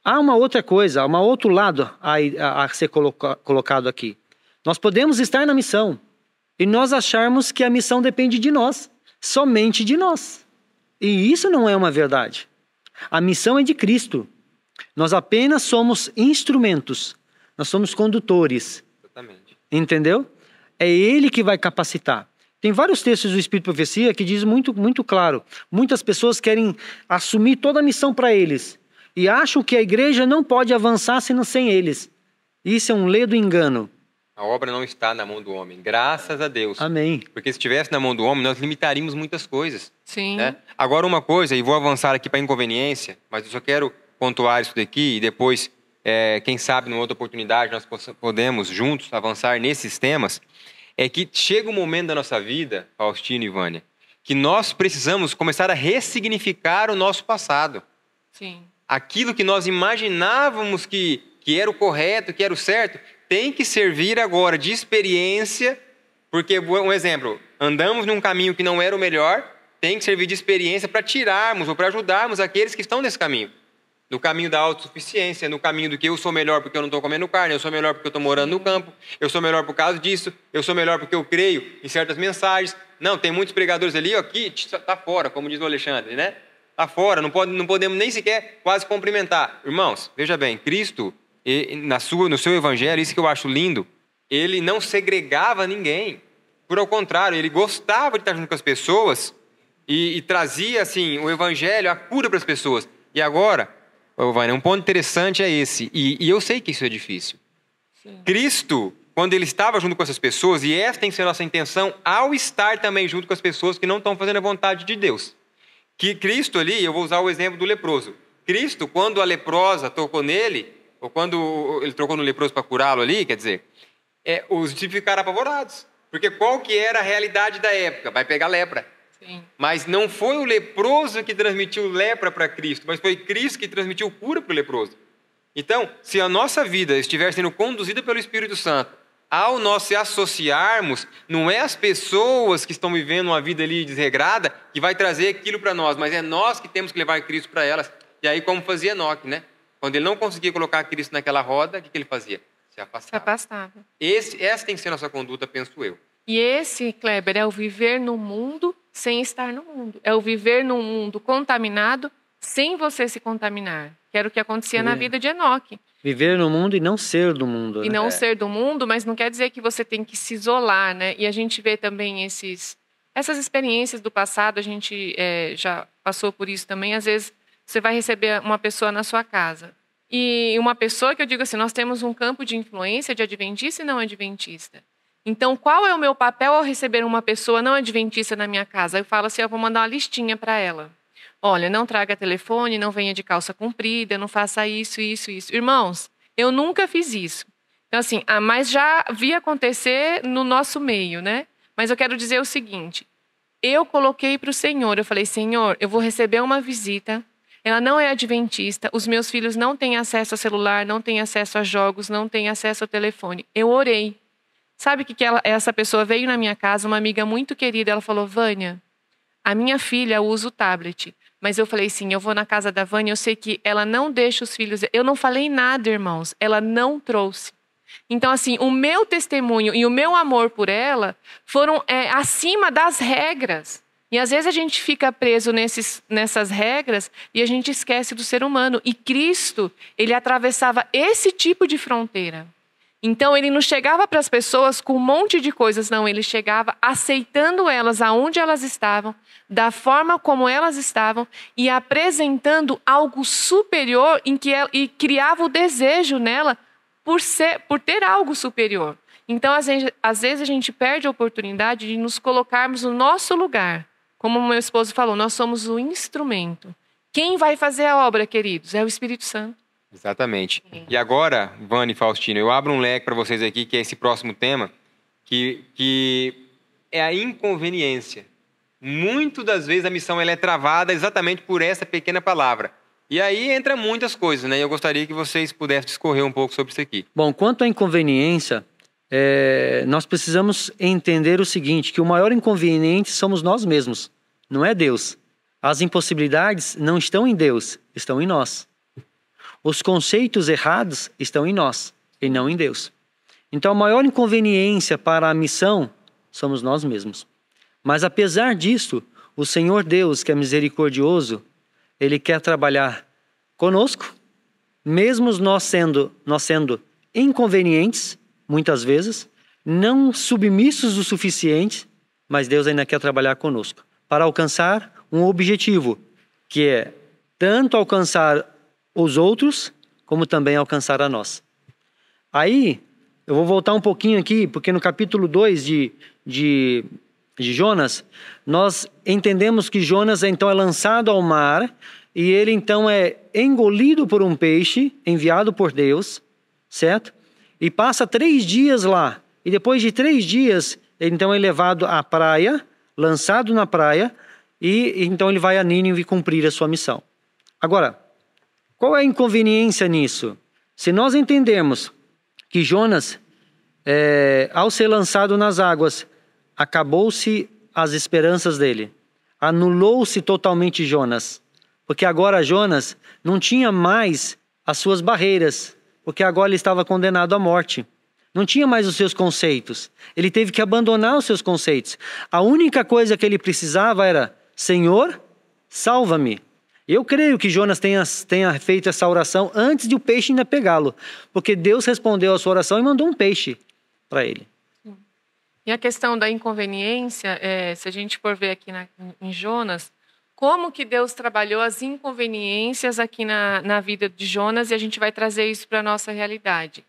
há uma outra coisa, há um outro lado a, a, a ser coloca, colocado aqui. Nós podemos estar na missão e nós acharmos que a missão depende de nós, somente de nós. E isso não é uma verdade. A missão é de Cristo. Nós apenas somos instrumentos, nós somos condutores. Exatamente. Entendeu? É Ele que vai capacitar. Tem vários textos do Espírito Profecia que diz muito, muito claro. Muitas pessoas querem assumir toda a missão para eles e acham que a igreja não pode avançar sem eles. Isso é um ledo engano. A obra não está na mão do homem, graças a Deus. Amém. Porque se estivesse na mão do homem, nós limitaríamos muitas coisas. Sim. Né? Agora, uma coisa, e vou avançar aqui para inconveniência, mas eu só quero pontuar isso daqui e depois, é, quem sabe, numa outra oportunidade, nós podemos juntos avançar nesses temas. É que chega um momento da nossa vida, Faustino e Vânia, que nós precisamos começar a ressignificar o nosso passado. Sim. Aquilo que nós imaginávamos que, que era o correto, que era o certo, tem que servir agora de experiência, porque, um exemplo, andamos num caminho que não era o melhor, tem que servir de experiência para tirarmos ou para ajudarmos aqueles que estão nesse caminho. No caminho da autossuficiência, no caminho do que eu sou melhor porque eu não estou comendo carne, eu sou melhor porque eu estou morando no campo, eu sou melhor por causa disso, eu sou melhor porque eu creio em certas mensagens. Não, tem muitos pregadores ali, ó, que está fora, como diz o Alexandre, né? Está fora, não, pode, não podemos nem sequer quase cumprimentar. Irmãos, veja bem, Cristo e, na sua, no seu evangelho, isso que eu acho lindo, ele não segregava ninguém. Por ao contrário, ele gostava de estar junto com as pessoas e, e trazia assim o evangelho, a cura para as pessoas. E agora, Giovanni, um ponto interessante é esse, e, e, eu sei que isso é difícil. Sim. Cristo, quando ele estava junto com essas pessoas, e essa tem que ser a nossa intenção ao estar também junto com as pessoas que não estão fazendo a vontade de Deus. Que Cristo ali, eu vou usar o exemplo do leproso. Cristo, quando a leprosa tocou nele, ou quando ele trocou no leproso para curá-lo ali, quer dizer, é, os discípulos ficaram apavorados. Porque qual que era a realidade da época? Vai pegar lepra. Sim. Mas não foi o leproso que transmitiu lepra para Cristo, mas foi Cristo que transmitiu cura para o leproso. Então, se a nossa vida estiver sendo conduzida pelo Espírito Santo, ao nós se associarmos, não é as pessoas que estão vivendo uma vida ali desregrada que vai trazer aquilo para nós, mas é nós que temos que levar Cristo para elas. E aí, como fazia Enoque, né? Quando ele não conseguia colocar Cristo naquela roda, o que, ele fazia? Se afastava. Se afastava. Esse, essa tem que ser a nossa conduta, penso eu. E esse, Kleber, é o viver no mundo sem estar no mundo. É o viver num mundo contaminado sem você se contaminar. Que era o que acontecia é. na vida de Enoque. Viver no mundo e não ser do mundo. E né? não é. ser do mundo, mas não quer dizer que você tem que se isolar, né? E a gente vê também esses, essas experiências do passado, a gente é, já passou por isso também. Às vezes você vai receber uma pessoa na sua casa. E uma pessoa que eu digo assim, nós temos um campo de influência de adventista e não adventista. Então, qual é o meu papel ao receber uma pessoa não adventista na minha casa? Eu falo assim, eu vou mandar uma listinha para ela. Olha, não traga telefone, não venha de calça comprida, não faça isso, isso, isso. Irmãos, eu nunca fiz isso. Então, assim, ah, mas já vi acontecer no nosso meio, né? Mas eu quero dizer o seguinte: eu coloquei para o Senhor, eu falei, Senhor, eu vou receber uma visita ela não é adventista, os meus filhos não têm acesso a celular, não têm acesso a jogos, não têm acesso ao telefone. Eu orei. Sabe o que, que ela, essa pessoa veio na minha casa, uma amiga muito querida, ela falou: Vânia, a minha filha usa o tablet. Mas eu falei sim, eu vou na casa da Vânia, eu sei que ela não deixa os filhos. Eu não falei nada, irmãos, ela não trouxe. Então, assim, o meu testemunho e o meu amor por ela foram é, acima das regras. E às vezes a gente fica preso nesses, nessas regras e a gente esquece do ser humano. E Cristo, ele atravessava esse tipo de fronteira. Então ele não chegava para as pessoas com um monte de coisas, não. Ele chegava aceitando elas aonde elas estavam, da forma como elas estavam e apresentando algo superior em que ela, e criava o desejo nela por ser, por ter algo superior. Então às vezes, às vezes a gente perde a oportunidade de nos colocarmos no nosso lugar como meu esposo falou, nós somos o instrumento. Quem vai fazer a obra, queridos? É o Espírito Santo. Exatamente. Sim. E agora, Vani e Faustino, eu abro um leque para vocês aqui, que é esse próximo tema, que, que é a inconveniência. Muitas das vezes a missão ela é travada exatamente por essa pequena palavra. E aí entra muitas coisas, né? Eu gostaria que vocês pudessem discorrer um pouco sobre isso aqui. Bom, quanto à inconveniência, é, nós precisamos entender o seguinte: que o maior inconveniente somos nós mesmos, não é Deus. As impossibilidades não estão em Deus, estão em nós. Os conceitos errados estão em nós e não em Deus. Então, a maior inconveniência para a missão somos nós mesmos. Mas apesar disso, o Senhor Deus, que é misericordioso, ele quer trabalhar conosco, mesmo nós sendo, nós sendo inconvenientes, muitas vezes, não submissos o suficiente, mas Deus ainda quer trabalhar conosco para alcançar um objetivo, que é tanto alcançar os outros, como também alcançar a nós. Aí, eu vou voltar um pouquinho aqui, porque no capítulo 2 de, de, de Jonas, nós entendemos que Jonas então é lançado ao mar e ele então é engolido por um peixe enviado por Deus, certo? e passa três dias lá. E depois de três dias, então é levado à praia, lançado na praia, e então ele vai a Nínive cumprir a sua missão. Agora, qual é a inconveniência nisso? Se nós entendermos que Jonas, é, ao ser lançado nas águas, acabou-se as esperanças dele, anulou-se totalmente Jonas, porque agora Jonas não tinha mais as suas barreiras, porque agora ele estava condenado à morte. Não tinha mais os seus conceitos. Ele teve que abandonar os seus conceitos. A única coisa que ele precisava era: Senhor, salva-me. Eu creio que Jonas tenha, tenha, feito essa oração antes de o peixe ainda pegá-lo, porque Deus respondeu a sua oração e mandou um peixe para ele. E a questão da inconveniência, é, se a gente for ver aqui na, em Jonas, como que Deus trabalhou as inconveniências aqui na, na vida de Jonas e a gente vai trazer isso para a nossa realidade.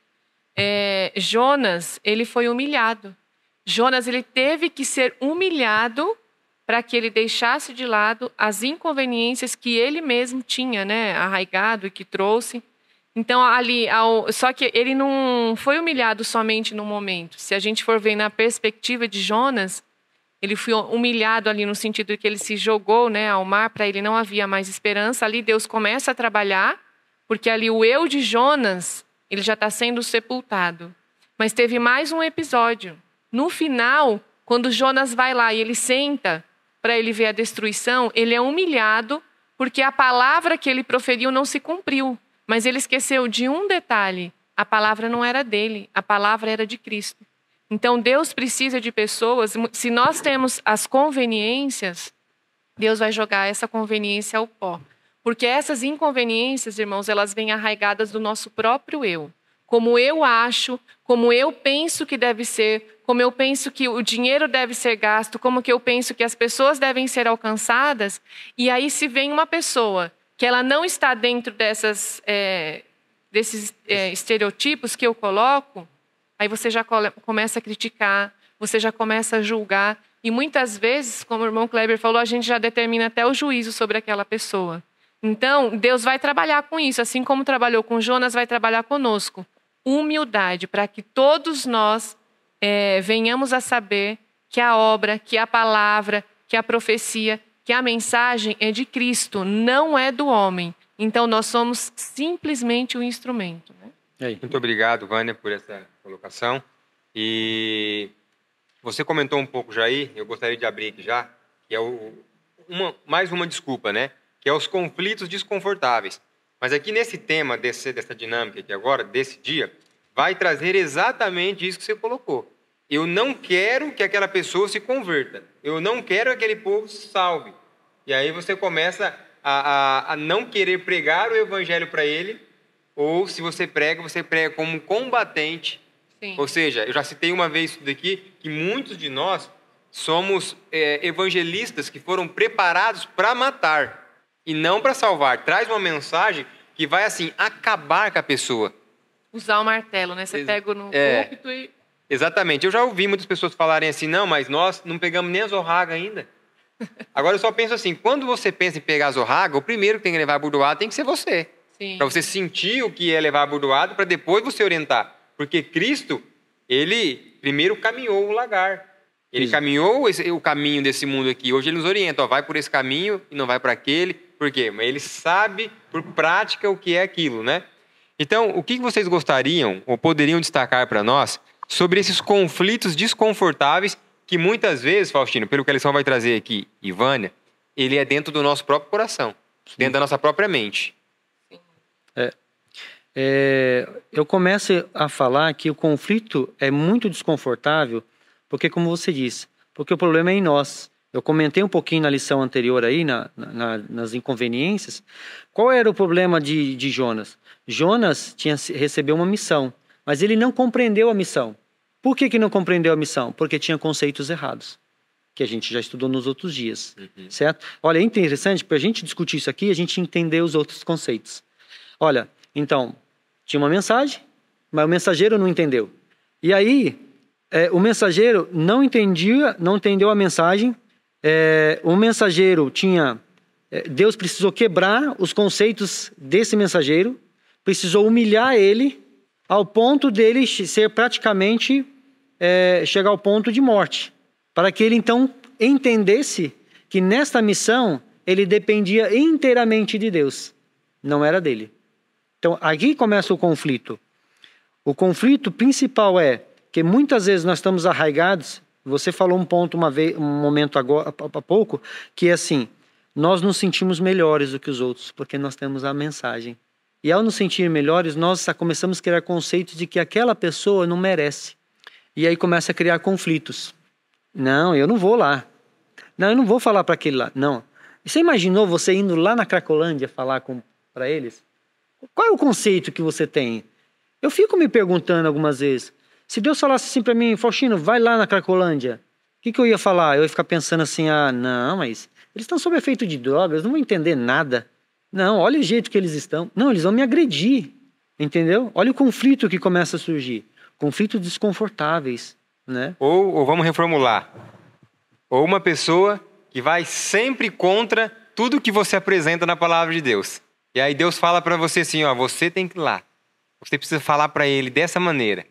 É, Jonas, ele foi humilhado. Jonas, ele teve que ser humilhado para que ele deixasse de lado as inconveniências que ele mesmo tinha, né, arraigado e que trouxe. Então ali, ao, só que ele não foi humilhado somente no momento. Se a gente for ver na perspectiva de Jonas, ele foi humilhado ali no sentido de que ele se jogou né, ao mar, para ele não havia mais esperança. Ali Deus começa a trabalhar, porque ali o eu de Jonas, ele já está sendo sepultado. Mas teve mais um episódio. No final, quando Jonas vai lá e ele senta para ele ver a destruição, ele é humilhado porque a palavra que ele proferiu não se cumpriu. Mas ele esqueceu de um detalhe: a palavra não era dele, a palavra era de Cristo. Então Deus precisa de pessoas. Se nós temos as conveniências, Deus vai jogar essa conveniência ao pó. Porque essas inconveniências, irmãos, elas vêm arraigadas do nosso próprio eu. Como eu acho, como eu penso que deve ser, como eu penso que o dinheiro deve ser gasto, como que eu penso que as pessoas devem ser alcançadas. E aí se vem uma pessoa que ela não está dentro dessas, é, desses é, estereotipos que eu coloco, Aí você já começa a criticar, você já começa a julgar. E muitas vezes, como o irmão Kleber falou, a gente já determina até o juízo sobre aquela pessoa. Então, Deus vai trabalhar com isso, assim como trabalhou com Jonas, vai trabalhar conosco. Humildade, para que todos nós é, venhamos a saber que a obra, que a palavra, que a profecia, que a mensagem é de Cristo, não é do homem. Então, nós somos simplesmente o um instrumento. Né? Muito obrigado, Vânia, por essa colocação. E você comentou um pouco já aí, eu gostaria de abrir aqui já, que é o, uma, mais uma desculpa, né? Que é os conflitos desconfortáveis. Mas aqui é nesse tema, desse, dessa dinâmica aqui agora, desse dia, vai trazer exatamente isso que você colocou. Eu não quero que aquela pessoa se converta. Eu não quero que aquele povo se salve. E aí você começa a, a, a não querer pregar o evangelho para ele ou se você prega, você prega como combatente. Sim. Ou seja, eu já citei uma vez isso daqui, que muitos de nós somos é, evangelistas que foram preparados para matar e não para salvar. Traz uma mensagem que vai, assim, acabar com a pessoa. Usar o martelo, né? Você pega no é, púlpito e... Exatamente. Eu já ouvi muitas pessoas falarem assim, não, mas nós não pegamos nem a zorraga ainda. Agora eu só penso assim, quando você pensa em pegar a zorraga, o primeiro que tem que levar a burdoada tem que ser você. Para você sentir o que é levar abordoado, para depois você orientar. Porque Cristo, ele primeiro caminhou o lagar. Ele Sim. caminhou esse, o caminho desse mundo aqui. Hoje ele nos orienta, ó, vai por esse caminho e não vai para aquele. Por quê? Mas ele sabe por prática o que é aquilo, né? Então, o que vocês gostariam ou poderiam destacar para nós sobre esses conflitos desconfortáveis que muitas vezes, Faustino, pelo que a lição vai trazer aqui, Ivânia, ele é dentro do nosso próprio coração, Sim. dentro da nossa própria mente. É. É, eu começo a falar que o conflito é muito desconfortável, porque, como você disse, porque o problema é em nós. Eu comentei um pouquinho na lição anterior aí, na, na, nas inconveniências. Qual era o problema de, de Jonas? Jonas tinha recebeu uma missão, mas ele não compreendeu a missão. Por que, que não compreendeu a missão? Porque tinha conceitos errados, que a gente já estudou nos outros dias, uhum. certo? Olha, é interessante, para a gente discutir isso aqui, a gente entender os outros conceitos. Olha, então, tinha uma mensagem, mas o mensageiro não entendeu. E aí, é, o mensageiro não entendia, não entendeu a mensagem. É, o mensageiro tinha. É, Deus precisou quebrar os conceitos desse mensageiro, precisou humilhar ele, ao ponto dele ser praticamente. É, chegar ao ponto de morte. Para que ele então entendesse que nesta missão ele dependia inteiramente de Deus, não era dele. Então, aqui começa o conflito. O conflito principal é que muitas vezes nós estamos arraigados. Você falou um ponto uma vez, um momento agora, há pouco, que é assim: nós nos sentimos melhores do que os outros porque nós temos a mensagem. E ao nos sentir melhores, nós começamos a criar conceitos de que aquela pessoa não merece. E aí começa a criar conflitos. Não, eu não vou lá. Não, eu não vou falar para aquele lá. Não. E você imaginou você indo lá na Cracolândia falar com para eles? Qual é o conceito que você tem? Eu fico me perguntando algumas vezes. Se Deus falasse assim para mim, Faustino, vai lá na Cracolândia, o que, que, eu ia falar? Eu ia ficar pensando assim, ah, não, mas eles estão sob efeito de drogas, não vão entender nada. Não, olha o jeito que eles estão. Não, eles vão me agredir, entendeu? Olha o conflito que começa a surgir. Conflitos desconfortáveis, né? Ou, ou vamos reformular. Ou uma pessoa que vai sempre contra tudo que você apresenta na palavra de Deus. E aí Deus fala para você assim, ó, você tem que ir lá. Você precisa falar para ele dessa maneira.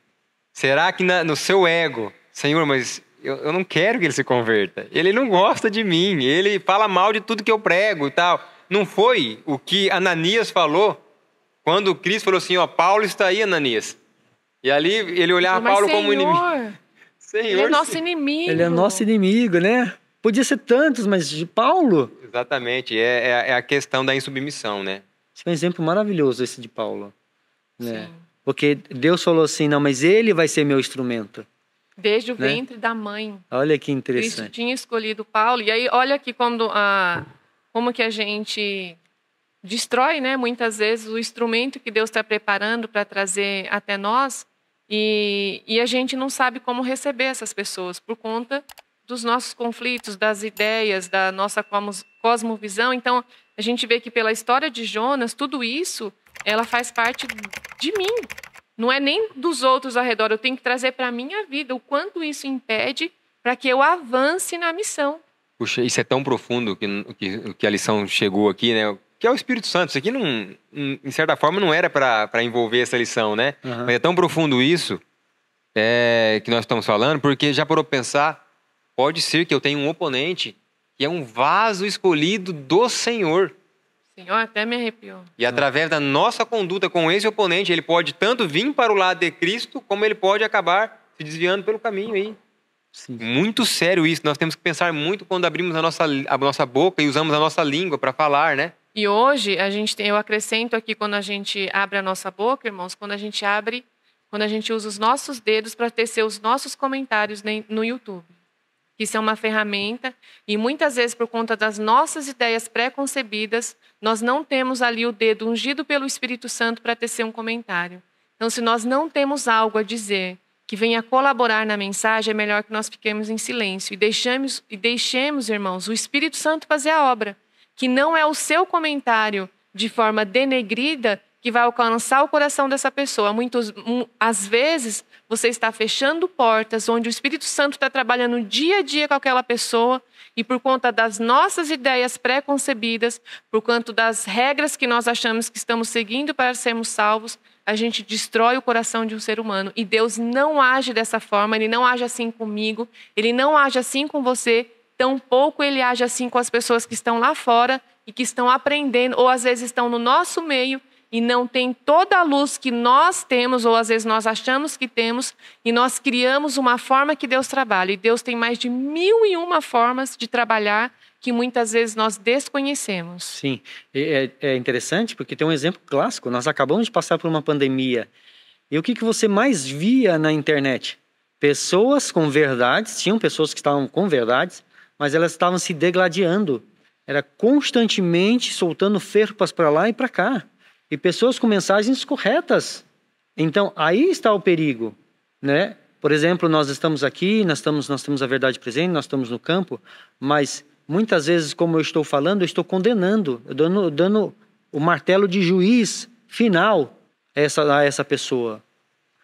Será que na, no seu ego, Senhor, mas eu, eu, não quero que ele se converta. Ele não gosta de mim. Ele fala mal de tudo que eu prego e tal. Não foi o que Ananias falou quando Cristo falou assim, ó, Paulo está aí, Ananias. E ali ele olhava mas Paulo senhor, como inimigo. Senhor, ele é nosso inimigo. Ele é nosso inimigo, né? Podia ser tantos, mas de Paulo. Exatamente. É, é, é a questão da insubmissão, né? Isso é um exemplo maravilhoso esse de Paulo, né? Sim. Porque Deus falou assim, não, mas ele vai ser meu instrumento. Desde o né? ventre da mãe. Olha que interessante. Cristo tinha escolhido Paulo. E aí, olha que quando a, como que a gente destrói, né, muitas vezes, o instrumento que Deus está preparando para trazer até nós. E, e a gente não sabe como receber essas pessoas por conta dos nossos conflitos, das ideias, da nossa cosmovisão. Então, a gente vê que pela história de Jonas, tudo isso, ela faz parte de mim. Não é nem dos outros ao redor, eu tenho que trazer para a minha vida o quanto isso impede para que eu avance na missão. Puxa, isso é tão profundo que, que, que a lição chegou aqui, né? que é o Espírito Santo. Isso aqui, não, em certa forma, não era para envolver essa lição, né? Uhum. Mas é tão profundo isso é, que nós estamos falando, porque já parou pensar, pode ser que eu tenha um oponente e é um vaso escolhido do Senhor. Senhor, até me arrepiou. E através da nossa conduta com esse oponente, ele pode tanto vir para o lado de Cristo, como ele pode acabar se desviando pelo caminho aí. Sim. Muito sério isso. Nós temos que pensar muito quando abrimos a nossa, a nossa boca e usamos a nossa língua para falar, né? E hoje a gente tem, eu acrescento aqui quando a gente abre a nossa boca, irmãos, quando a gente abre, quando a gente usa os nossos dedos para tecer os nossos comentários no YouTube que isso é uma ferramenta, e muitas vezes, por conta das nossas ideias pré-concebidas, nós não temos ali o dedo ungido pelo Espírito Santo para tecer um comentário. Então, se nós não temos algo a dizer que venha colaborar na mensagem, é melhor que nós fiquemos em silêncio e deixemos, e deixemos, irmãos, o Espírito Santo fazer a obra, que não é o seu comentário de forma denegrida que vai alcançar o coração dessa pessoa. Muitas às vezes você está fechando portas onde o Espírito Santo está trabalhando dia a dia com aquela pessoa e por conta das nossas ideias pré-concebidas, por conta das regras que nós achamos que estamos seguindo para sermos salvos, a gente destrói o coração de um ser humano. E Deus não age dessa forma, Ele não age assim comigo, Ele não age assim com você, tampouco Ele age assim com as pessoas que estão lá fora e que estão aprendendo, ou às vezes estão no nosso meio e não tem toda a luz que nós temos, ou às vezes nós achamos que temos, e nós criamos uma forma que Deus trabalha. E Deus tem mais de mil e uma formas de trabalhar que muitas vezes nós desconhecemos. Sim, é, é interessante porque tem um exemplo clássico. Nós acabamos de passar por uma pandemia. E o que, que você mais via na internet? Pessoas com verdades, tinham pessoas que estavam com verdades, mas elas estavam se degladiando. Era constantemente soltando ferpas para lá e para cá e pessoas com mensagens corretas. Então, aí está o perigo, né? Por exemplo, nós estamos aqui, nós estamos, nós temos a verdade presente, nós estamos no campo, mas muitas vezes, como eu estou falando, eu estou condenando, eu dando, dando o martelo de juiz final a essa, a essa pessoa.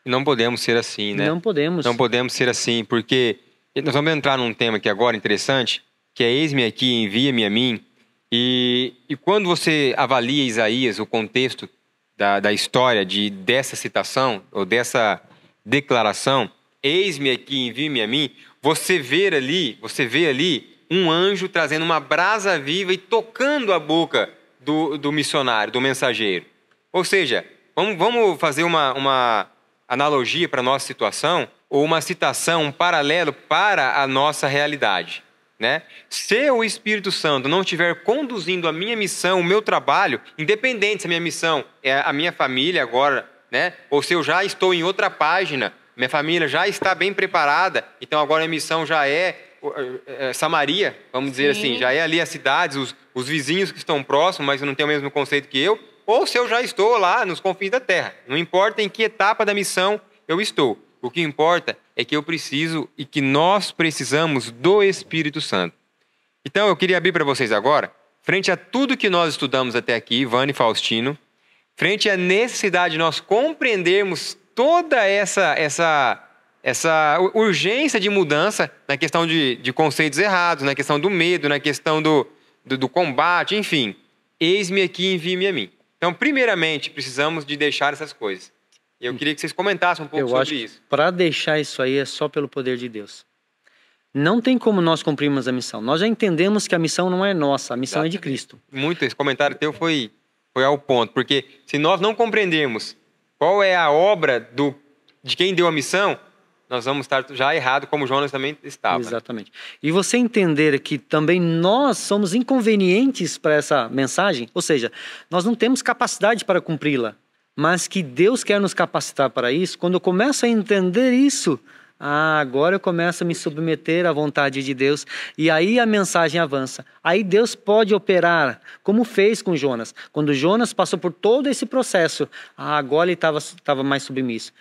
Não podemos ser assim, né? Não podemos. Não podemos ser assim, porque nós vamos entrar num tema aqui é agora interessante, que é eis-me aqui, envia-me a mim, e, e quando você avalia Isaías, o contexto da, da história de, dessa citação, ou dessa declaração, eis-me aqui, envie-me a mim, você vê ali, você vê ali um anjo trazendo uma brasa viva e tocando a boca do, do missionário, do mensageiro. Ou seja, vamos, vamos fazer uma, uma analogia para a nossa situação, ou uma citação, um paralelo para a nossa realidade. Né? Se o Espírito Santo não estiver conduzindo a minha missão, o meu trabalho, independente se a minha missão é a minha família agora, né? ou se eu já estou em outra página, minha família já está bem preparada, então agora a missão já é, eh, eh, Samaria, vamos dizer assim, Sim. assim, já é ali as cidades, os, os vizinhos que estão próximos, mas não têm o mesmo conceito que eu, ou se eu já estou lá nos confins da terra, não importa em que etapa da missão eu estou. O que importa é que eu preciso e que nós precisamos do Espírito Santo. Então eu queria abrir para vocês agora, frente a tudo que nós estudamos até aqui, Ivane e Faustino, frente à necessidade de nós compreendermos toda essa essa essa urgência de mudança na questão de, de conceitos errados, na questão do medo, na questão do, do, do combate, enfim. Eis-me aqui, envie-me a mim. Então, primeiramente, precisamos de deixar essas coisas. E eu queria que vocês comentassem um pouco eu sobre acho isso. Para deixar isso aí é só pelo poder de Deus. Não tem como nós cumprirmos a missão. Nós já entendemos que a missão não é nossa, a missão Exatamente. é de Cristo. Muito esse comentário teu foi foi ao ponto, porque se nós não compreendermos qual é a obra do de quem deu a missão, nós vamos estar já errado, como Jonas também estava. Exatamente. E você entender que também nós somos inconvenientes para essa mensagem, ou seja, nós não temos capacidade para cumpri-la mas que Deus quer nos capacitar para isso. Quando eu começo a entender isso, ah, agora eu começo a me submeter à vontade de Deus. E aí a mensagem avança. Aí Deus pode operar, como fez com Jonas. Quando Jonas passou por todo esse processo, ah, agora ele estava mais submisso.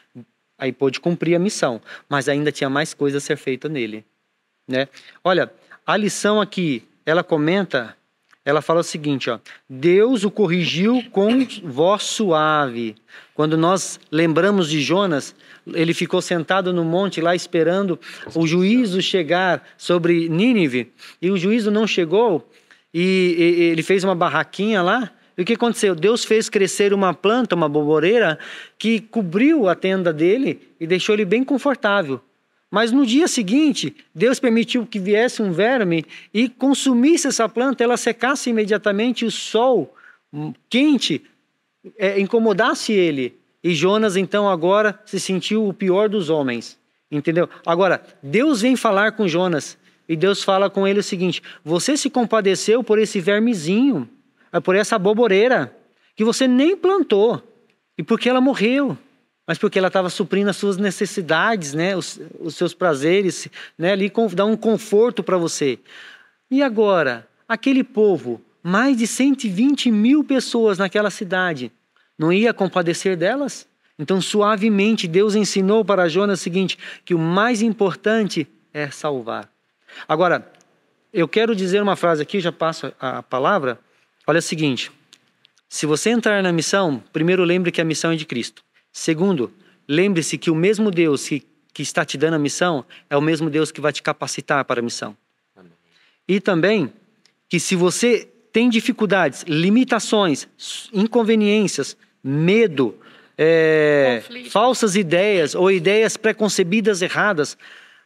Aí pôde cumprir a missão, mas ainda tinha mais coisa a ser feita nele. Né? Olha, a lição aqui, ela comenta ela fala o seguinte, ó, Deus o corrigiu com voz suave. Quando nós lembramos de Jonas, ele ficou sentado no monte lá esperando o juízo chegar sobre Nínive, e o juízo não chegou, e, e ele fez uma barraquinha lá, e o que aconteceu? Deus fez crescer uma planta, uma boboreira, que cobriu a tenda dele e deixou ele bem confortável. Mas no dia seguinte, Deus permitiu que viesse um verme e consumisse essa planta, ela secasse imediatamente, o sol quente é, incomodasse ele. E Jonas, então, agora se sentiu o pior dos homens. Entendeu? Agora, Deus vem falar com Jonas e Deus fala com ele o seguinte: Você se compadeceu por esse vermezinho, é, por essa boboreira, que você nem plantou, e porque ela morreu mas porque ela estava suprindo as suas necessidades, né? os, os seus prazeres, né? ali dá um conforto para você. E agora, aquele povo, mais de 120 mil pessoas naquela cidade, não ia compadecer delas? Então, suavemente, Deus ensinou para Jonas o seguinte: que o mais importante é salvar. Agora, eu quero dizer uma frase aqui, já passo a palavra. Olha o seguinte: se você entrar na missão, primeiro lembre que a missão é de Cristo. Segundo, lembre-se que o mesmo Deus que, que está te dando a missão é o mesmo Deus que vai te capacitar para a missão. Amém. E também que se você tem dificuldades, limitações, inconveniências, medo, é, falsas ideias ou ideias preconcebidas erradas,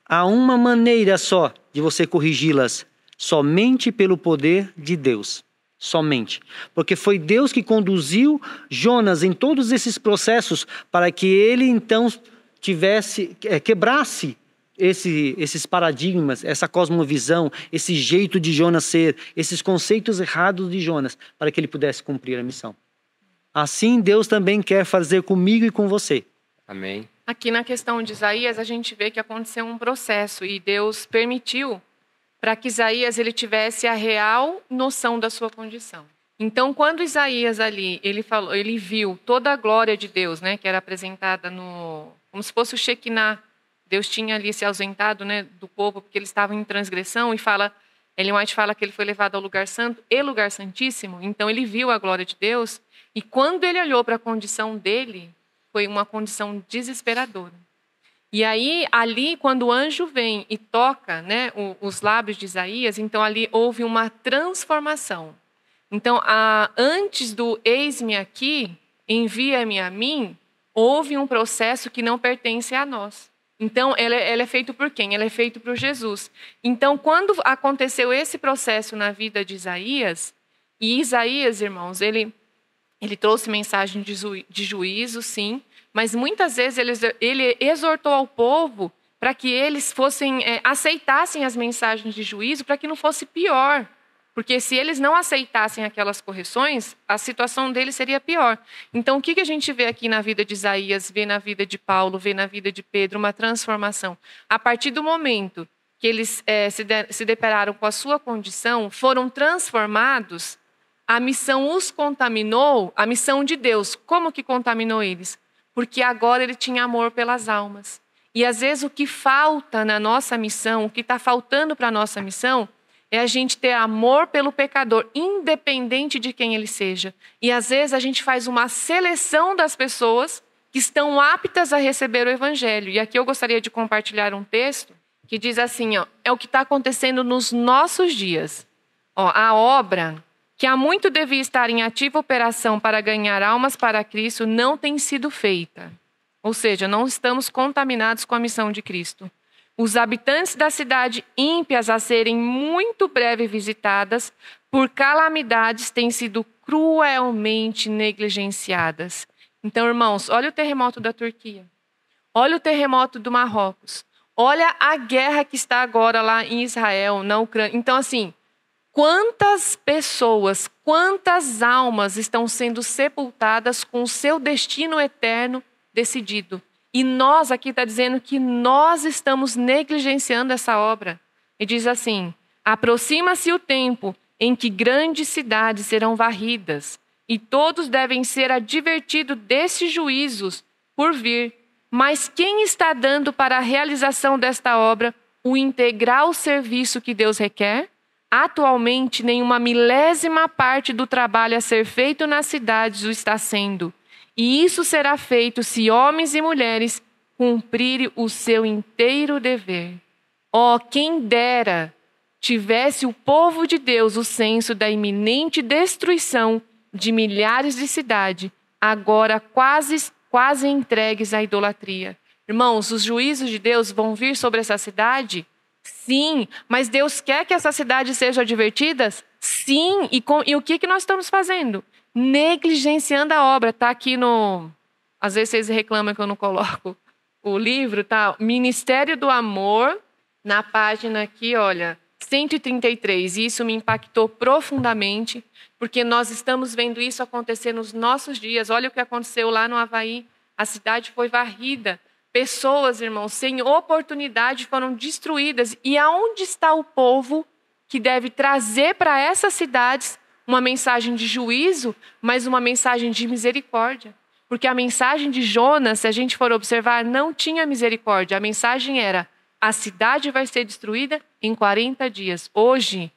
há uma maneira só de você corrigi-las: somente pelo poder de Deus somente, porque foi Deus que conduziu Jonas em todos esses processos para que ele então tivesse é, quebrasse esse, esses paradigmas, essa cosmovisão, esse jeito de Jonas ser, esses conceitos errados de Jonas, para que ele pudesse cumprir a missão. Assim Deus também quer fazer comigo e com você. Amém. Aqui na questão de Isaías, a gente vê que aconteceu um processo e Deus permitiu para que Isaías ele tivesse a real noção da sua condição. Então, quando Isaías ali ele falou, ele viu toda a glória de Deus, né, que era apresentada no como se fosse o Shekinah. Deus tinha ali se ausentado, né, do povo porque eles estavam em transgressão e fala, ele White fala que ele foi levado ao lugar santo e lugar santíssimo. Então ele viu a glória de Deus e quando ele olhou para a condição dele, foi uma condição desesperadora. E aí, ali, quando o anjo vem e toca né, os lábios de Isaías, então ali houve uma transformação. Então, a, antes do eis-me aqui, envia-me a mim, houve um processo que não pertence a nós. Então, ela, ela é feito por quem? Ela é feito por Jesus. Então, quando aconteceu esse processo na vida de Isaías, e Isaías, irmãos, ele, ele trouxe mensagem de, ju, de juízo, sim, mas muitas vezes ele, ele exortou ao povo para que eles fossem é, aceitassem as mensagens de juízo, para que não fosse pior, porque se eles não aceitassem aquelas correções, a situação deles seria pior. Então, o que, que a gente vê aqui na vida de Isaías, vê na vida de Paulo, vê na vida de Pedro, uma transformação. A partir do momento que eles é, se, de, se depararam com a sua condição, foram transformados, a missão os contaminou, a missão de Deus. Como que contaminou eles? porque agora ele tinha amor pelas almas. E às vezes o que falta na nossa missão, o que está faltando para a nossa missão, é a gente ter amor pelo pecador, independente de quem ele seja. E às vezes a gente faz uma seleção das pessoas que estão aptas a receber o evangelho. E aqui eu gostaria de compartilhar um texto que diz assim: ó, é o que está acontecendo nos nossos dias. Ó, a obra que há muito devia estar em ativa operação para ganhar almas para Cristo, não tem sido feita. Ou seja, não estamos contaminados com a missão de Cristo. Os habitantes da cidade ímpias a serem muito breve visitadas por calamidades têm sido cruelmente negligenciadas. Então, irmãos, olha o terremoto da Turquia. Olha o terremoto do Marrocos. Olha a guerra que está agora lá em Israel, na Ucrânia. Então, assim, Quantas pessoas, quantas almas estão sendo sepultadas com o seu destino eterno decidido? E nós aqui está dizendo que nós estamos negligenciando essa obra. E diz assim: aproxima-se o tempo em que grandes cidades serão varridas, e todos devem ser advertidos desses juízos por vir. Mas quem está dando para a realização desta obra o integral serviço que Deus requer? Atualmente, nenhuma milésima parte do trabalho a ser feito nas cidades o está sendo. E isso será feito se homens e mulheres cumprirem o seu inteiro dever. Oh, quem dera tivesse o povo de Deus o senso da iminente destruição de milhares de cidades, agora quase, quase entregues à idolatria. Irmãos, os juízos de Deus vão vir sobre essa cidade? Sim, mas Deus quer que essas cidades sejam advertidas? Sim, e, com, e o que, que nós estamos fazendo? Negligenciando a obra. Está aqui no. Às vezes vocês reclamam que eu não coloco o livro, tá? Ministério do Amor, na página aqui, olha, 133. E isso me impactou profundamente, porque nós estamos vendo isso acontecer nos nossos dias. Olha o que aconteceu lá no Havaí. A cidade foi varrida Pessoas, irmãos, sem oportunidade foram destruídas. E aonde está o povo que deve trazer para essas cidades uma mensagem de juízo, mas uma mensagem de misericórdia? Porque a mensagem de Jonas, se a gente for observar, não tinha misericórdia. A mensagem era: a cidade vai ser destruída em 40 dias. Hoje,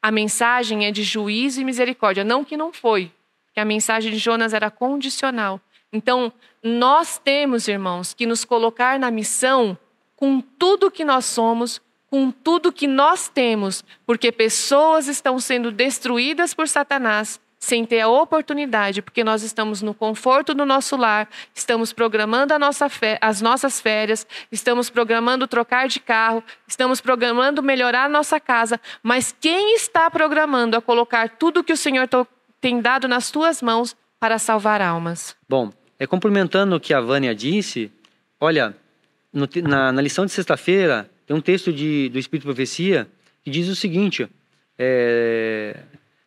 a mensagem é de juízo e misericórdia. Não que não foi, que a mensagem de Jonas era condicional. Então, nós temos, irmãos, que nos colocar na missão com tudo que nós somos, com tudo que nós temos, porque pessoas estão sendo destruídas por Satanás sem ter a oportunidade, porque nós estamos no conforto do nosso lar, estamos programando nossa as nossas férias, estamos programando trocar de carro, estamos programando melhorar a nossa casa, mas quem está programando a colocar tudo que o Senhor tem dado nas tuas mãos para salvar almas? Bom, é, complementando o que a Vânia disse, olha, no, na, na, lição de sexta-feira, tem um texto de, do Espírito Profecia que diz o seguinte: é,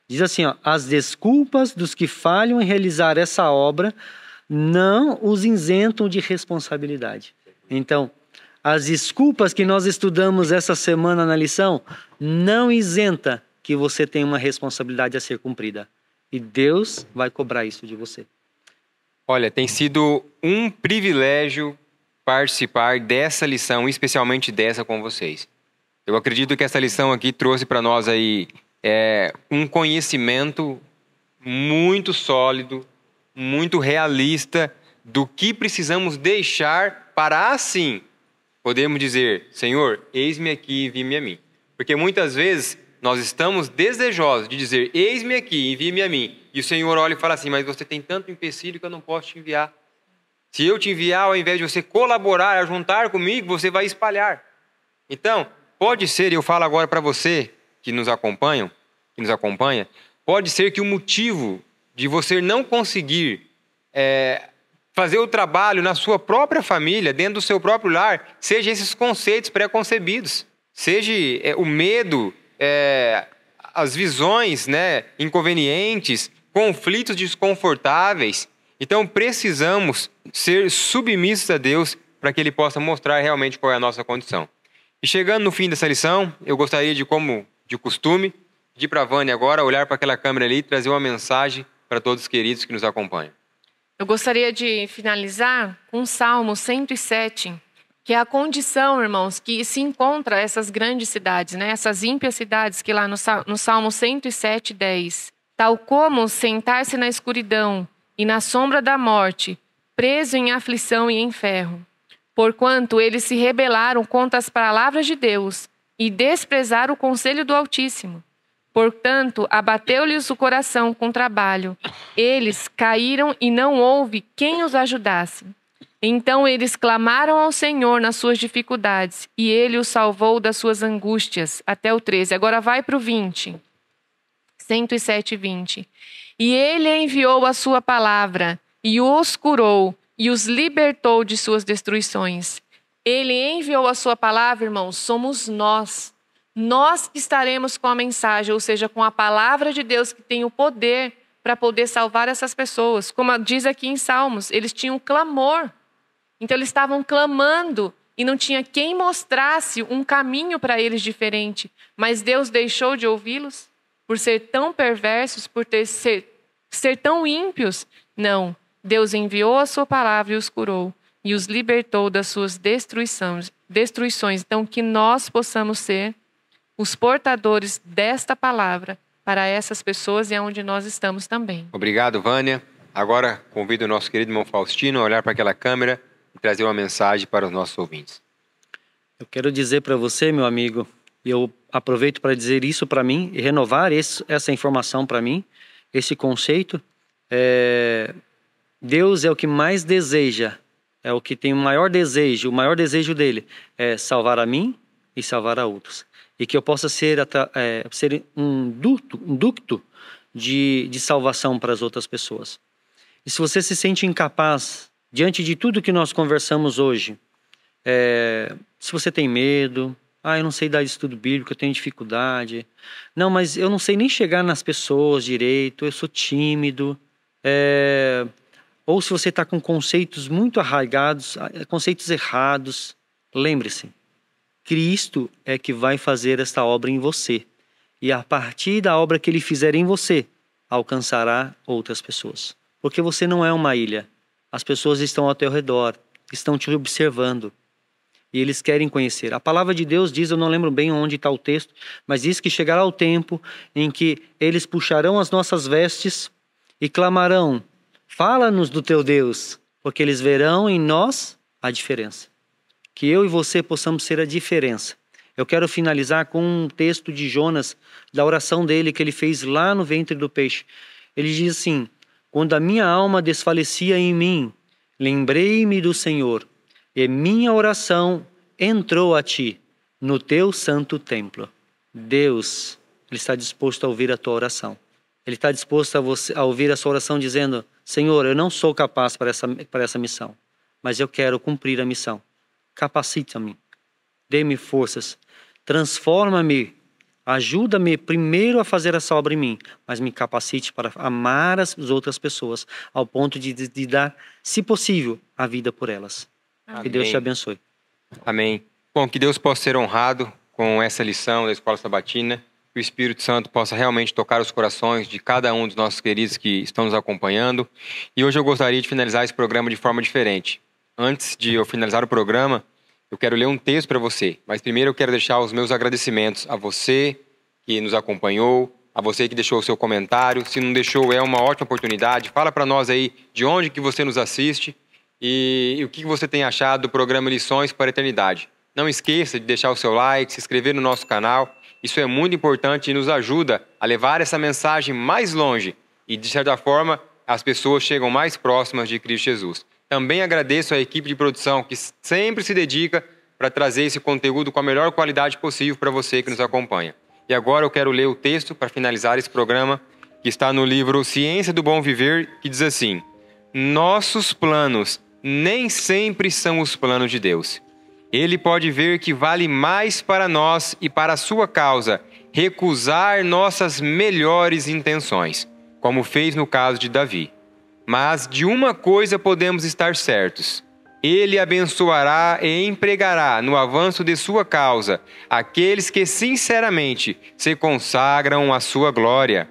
diz assim, ó, as desculpas dos que falham em realizar essa obra não os isentam de responsabilidade. Então, as desculpas que nós estudamos essa semana na lição não isenta que você tem uma responsabilidade a ser cumprida. E Deus vai cobrar isso de você. Olha, tem sido um privilégio participar dessa lição, especialmente dessa com vocês. Eu acredito que essa lição aqui trouxe para nós aí é, um conhecimento muito sólido, muito realista do que precisamos deixar para assim podermos dizer: Senhor, eis-me aqui vim me a mim. Porque muitas vezes nós estamos desejosos de dizer: Eis-me aqui, envie-me a mim. E o Senhor olha e fala assim: Mas você tem tanto empecilho que eu não posso te enviar. Se eu te enviar, ao invés de você colaborar, juntar comigo, você vai espalhar. Então, pode ser, eu falo agora para você que nos acompanham, que nos acompanha, pode ser que o motivo de você não conseguir é, fazer o trabalho na sua própria família, dentro do seu próprio lar, seja esses conceitos pré-concebidos, seja é, o medo é, as visões né, inconvenientes, conflitos desconfortáveis. Então precisamos ser submissos a Deus para que Ele possa mostrar realmente qual é a nossa condição. E chegando no fim dessa lição, eu gostaria de, como de costume, de ir para a Vânia agora, olhar para aquela câmera ali e trazer uma mensagem para todos os queridos que nos acompanham. Eu gostaria de finalizar com o Salmo 107, que é a condição, irmãos, que se encontra essas grandes cidades, né? essas ímpias cidades que lá no, no Salmo 107, 10. Tal como sentar-se na escuridão e na sombra da morte, preso em aflição e em ferro. Porquanto eles se rebelaram contra as palavras de Deus e desprezaram o conselho do Altíssimo. Portanto, abateu-lhes o coração com trabalho. Eles caíram e não houve quem os ajudasse. Então eles clamaram ao Senhor nas suas dificuldades, e ele os salvou das suas angústias. Até o 13. Agora vai para o 20. 107, 20. E ele enviou a sua palavra, e os curou, e os libertou de suas destruições. Ele enviou a sua palavra, irmãos, somos nós. Nós que estaremos com a mensagem, ou seja, com a palavra de Deus que tem o poder para poder salvar essas pessoas. Como diz aqui em Salmos, eles tinham clamor então eles estavam clamando e não tinha quem mostrasse um caminho para eles diferente. Mas Deus deixou de ouvi-los por ser tão perversos, por ter ser, ser tão ímpios. Não, Deus enviou a sua palavra e os curou e os libertou das suas destruições. destruições. Então, que nós possamos ser os portadores desta palavra para essas pessoas e aonde nós estamos também. Obrigado, Vânia. Agora convido o nosso querido irmão Faustino a olhar para aquela câmera trazer uma mensagem para os nossos ouvintes? Eu quero dizer para você, meu amigo, e eu aproveito para dizer isso para mim e renovar esse, essa informação para mim, esse conceito. É... Deus é o que mais deseja, é o que tem o maior desejo, o maior desejo dele é salvar a mim e salvar a outros. E que eu possa ser, é, ser um, ducto, um ducto de, de salvação para as outras pessoas. E se você se sente incapaz diante de tudo que nós conversamos hoje, é, se você tem medo, ah, eu não sei dar estudo bíblico, eu tenho dificuldade, não, mas eu não sei nem chegar nas pessoas direito, eu sou tímido, é, ou se você está com conceitos muito arraigados, ah, conceitos errados, lembre-se, Cristo é que vai fazer esta obra em você. E a partir da obra que ele fizer em você, alcançará outras pessoas. Porque você não é uma ilha, as pessoas estão ao teu redor, estão te observando e eles querem conhecer. A palavra de Deus diz, eu não lembro bem onde está o texto, mas diz que chegará o tempo em que eles puxarão as nossas vestes e clamarão: Fala-nos do teu Deus, porque eles verão em nós a diferença. Que eu e você possamos ser a diferença. Eu quero finalizar com um texto de Jonas, da oração dele que ele fez lá no ventre do peixe. Ele diz assim: quando a minha alma desfalecia em mim, lembrei-me do Senhor, e minha oração entrou a ti, no teu santo templo. Deus, Ele está disposto a ouvir a tua oração. Ele está disposto a, você, a ouvir a sua oração dizendo: Senhor, eu não sou capaz para essa, para essa missão, mas eu quero cumprir a missão. Capacita-me, dê-me forças, transforma-me Ajuda-me primeiro a fazer essa obra em mim, mas me capacite para amar as outras pessoas, ao ponto de, de dar, se possível, a vida por elas. Amém. Que Deus te abençoe. Amém. Bom, que Deus possa ser honrado com essa lição da Escola Sabatina, que o Espírito Santo possa realmente tocar os corações de cada um dos nossos queridos que estão nos acompanhando. E hoje eu gostaria de finalizar esse programa de forma diferente. Antes de eu finalizar o programa, eu quero ler um texto para você, mas primeiro eu quero deixar os meus agradecimentos a você que nos acompanhou, a você que deixou o seu comentário. Se não deixou, é uma ótima oportunidade. Fala para nós aí de onde que você nos assiste e, e o que você tem achado do programa Lições para a Eternidade. Não esqueça de deixar o seu like, se inscrever no nosso canal. Isso é muito importante e nos ajuda a levar essa mensagem mais longe e, de certa forma, as pessoas chegam mais próximas de Cristo Jesus. Também agradeço à equipe de produção que sempre se dedica para trazer esse conteúdo com a melhor qualidade possível para você que nos acompanha. E agora eu quero ler o texto para finalizar esse programa, que está no livro Ciência do Bom Viver, que diz assim: Nossos planos nem sempre são os planos de Deus. Ele pode ver que vale mais para nós e para a sua causa recusar nossas melhores intenções, como fez no caso de Davi. Mas de uma coisa podemos estar certos: Ele abençoará e empregará no avanço de sua causa aqueles que sinceramente se consagram à sua glória,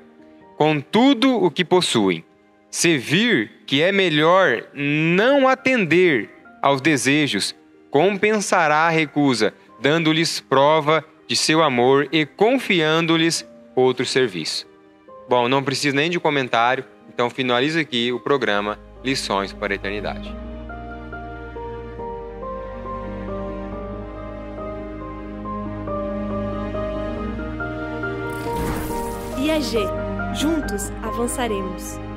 com tudo o que possuem. Se vir que é melhor não atender aos desejos, compensará a recusa, dando-lhes prova de seu amor e confiando-lhes outro serviço. Bom, não preciso nem de comentário. Então finalizo aqui o programa Lições para a Eternidade. IAG. Juntos avançaremos.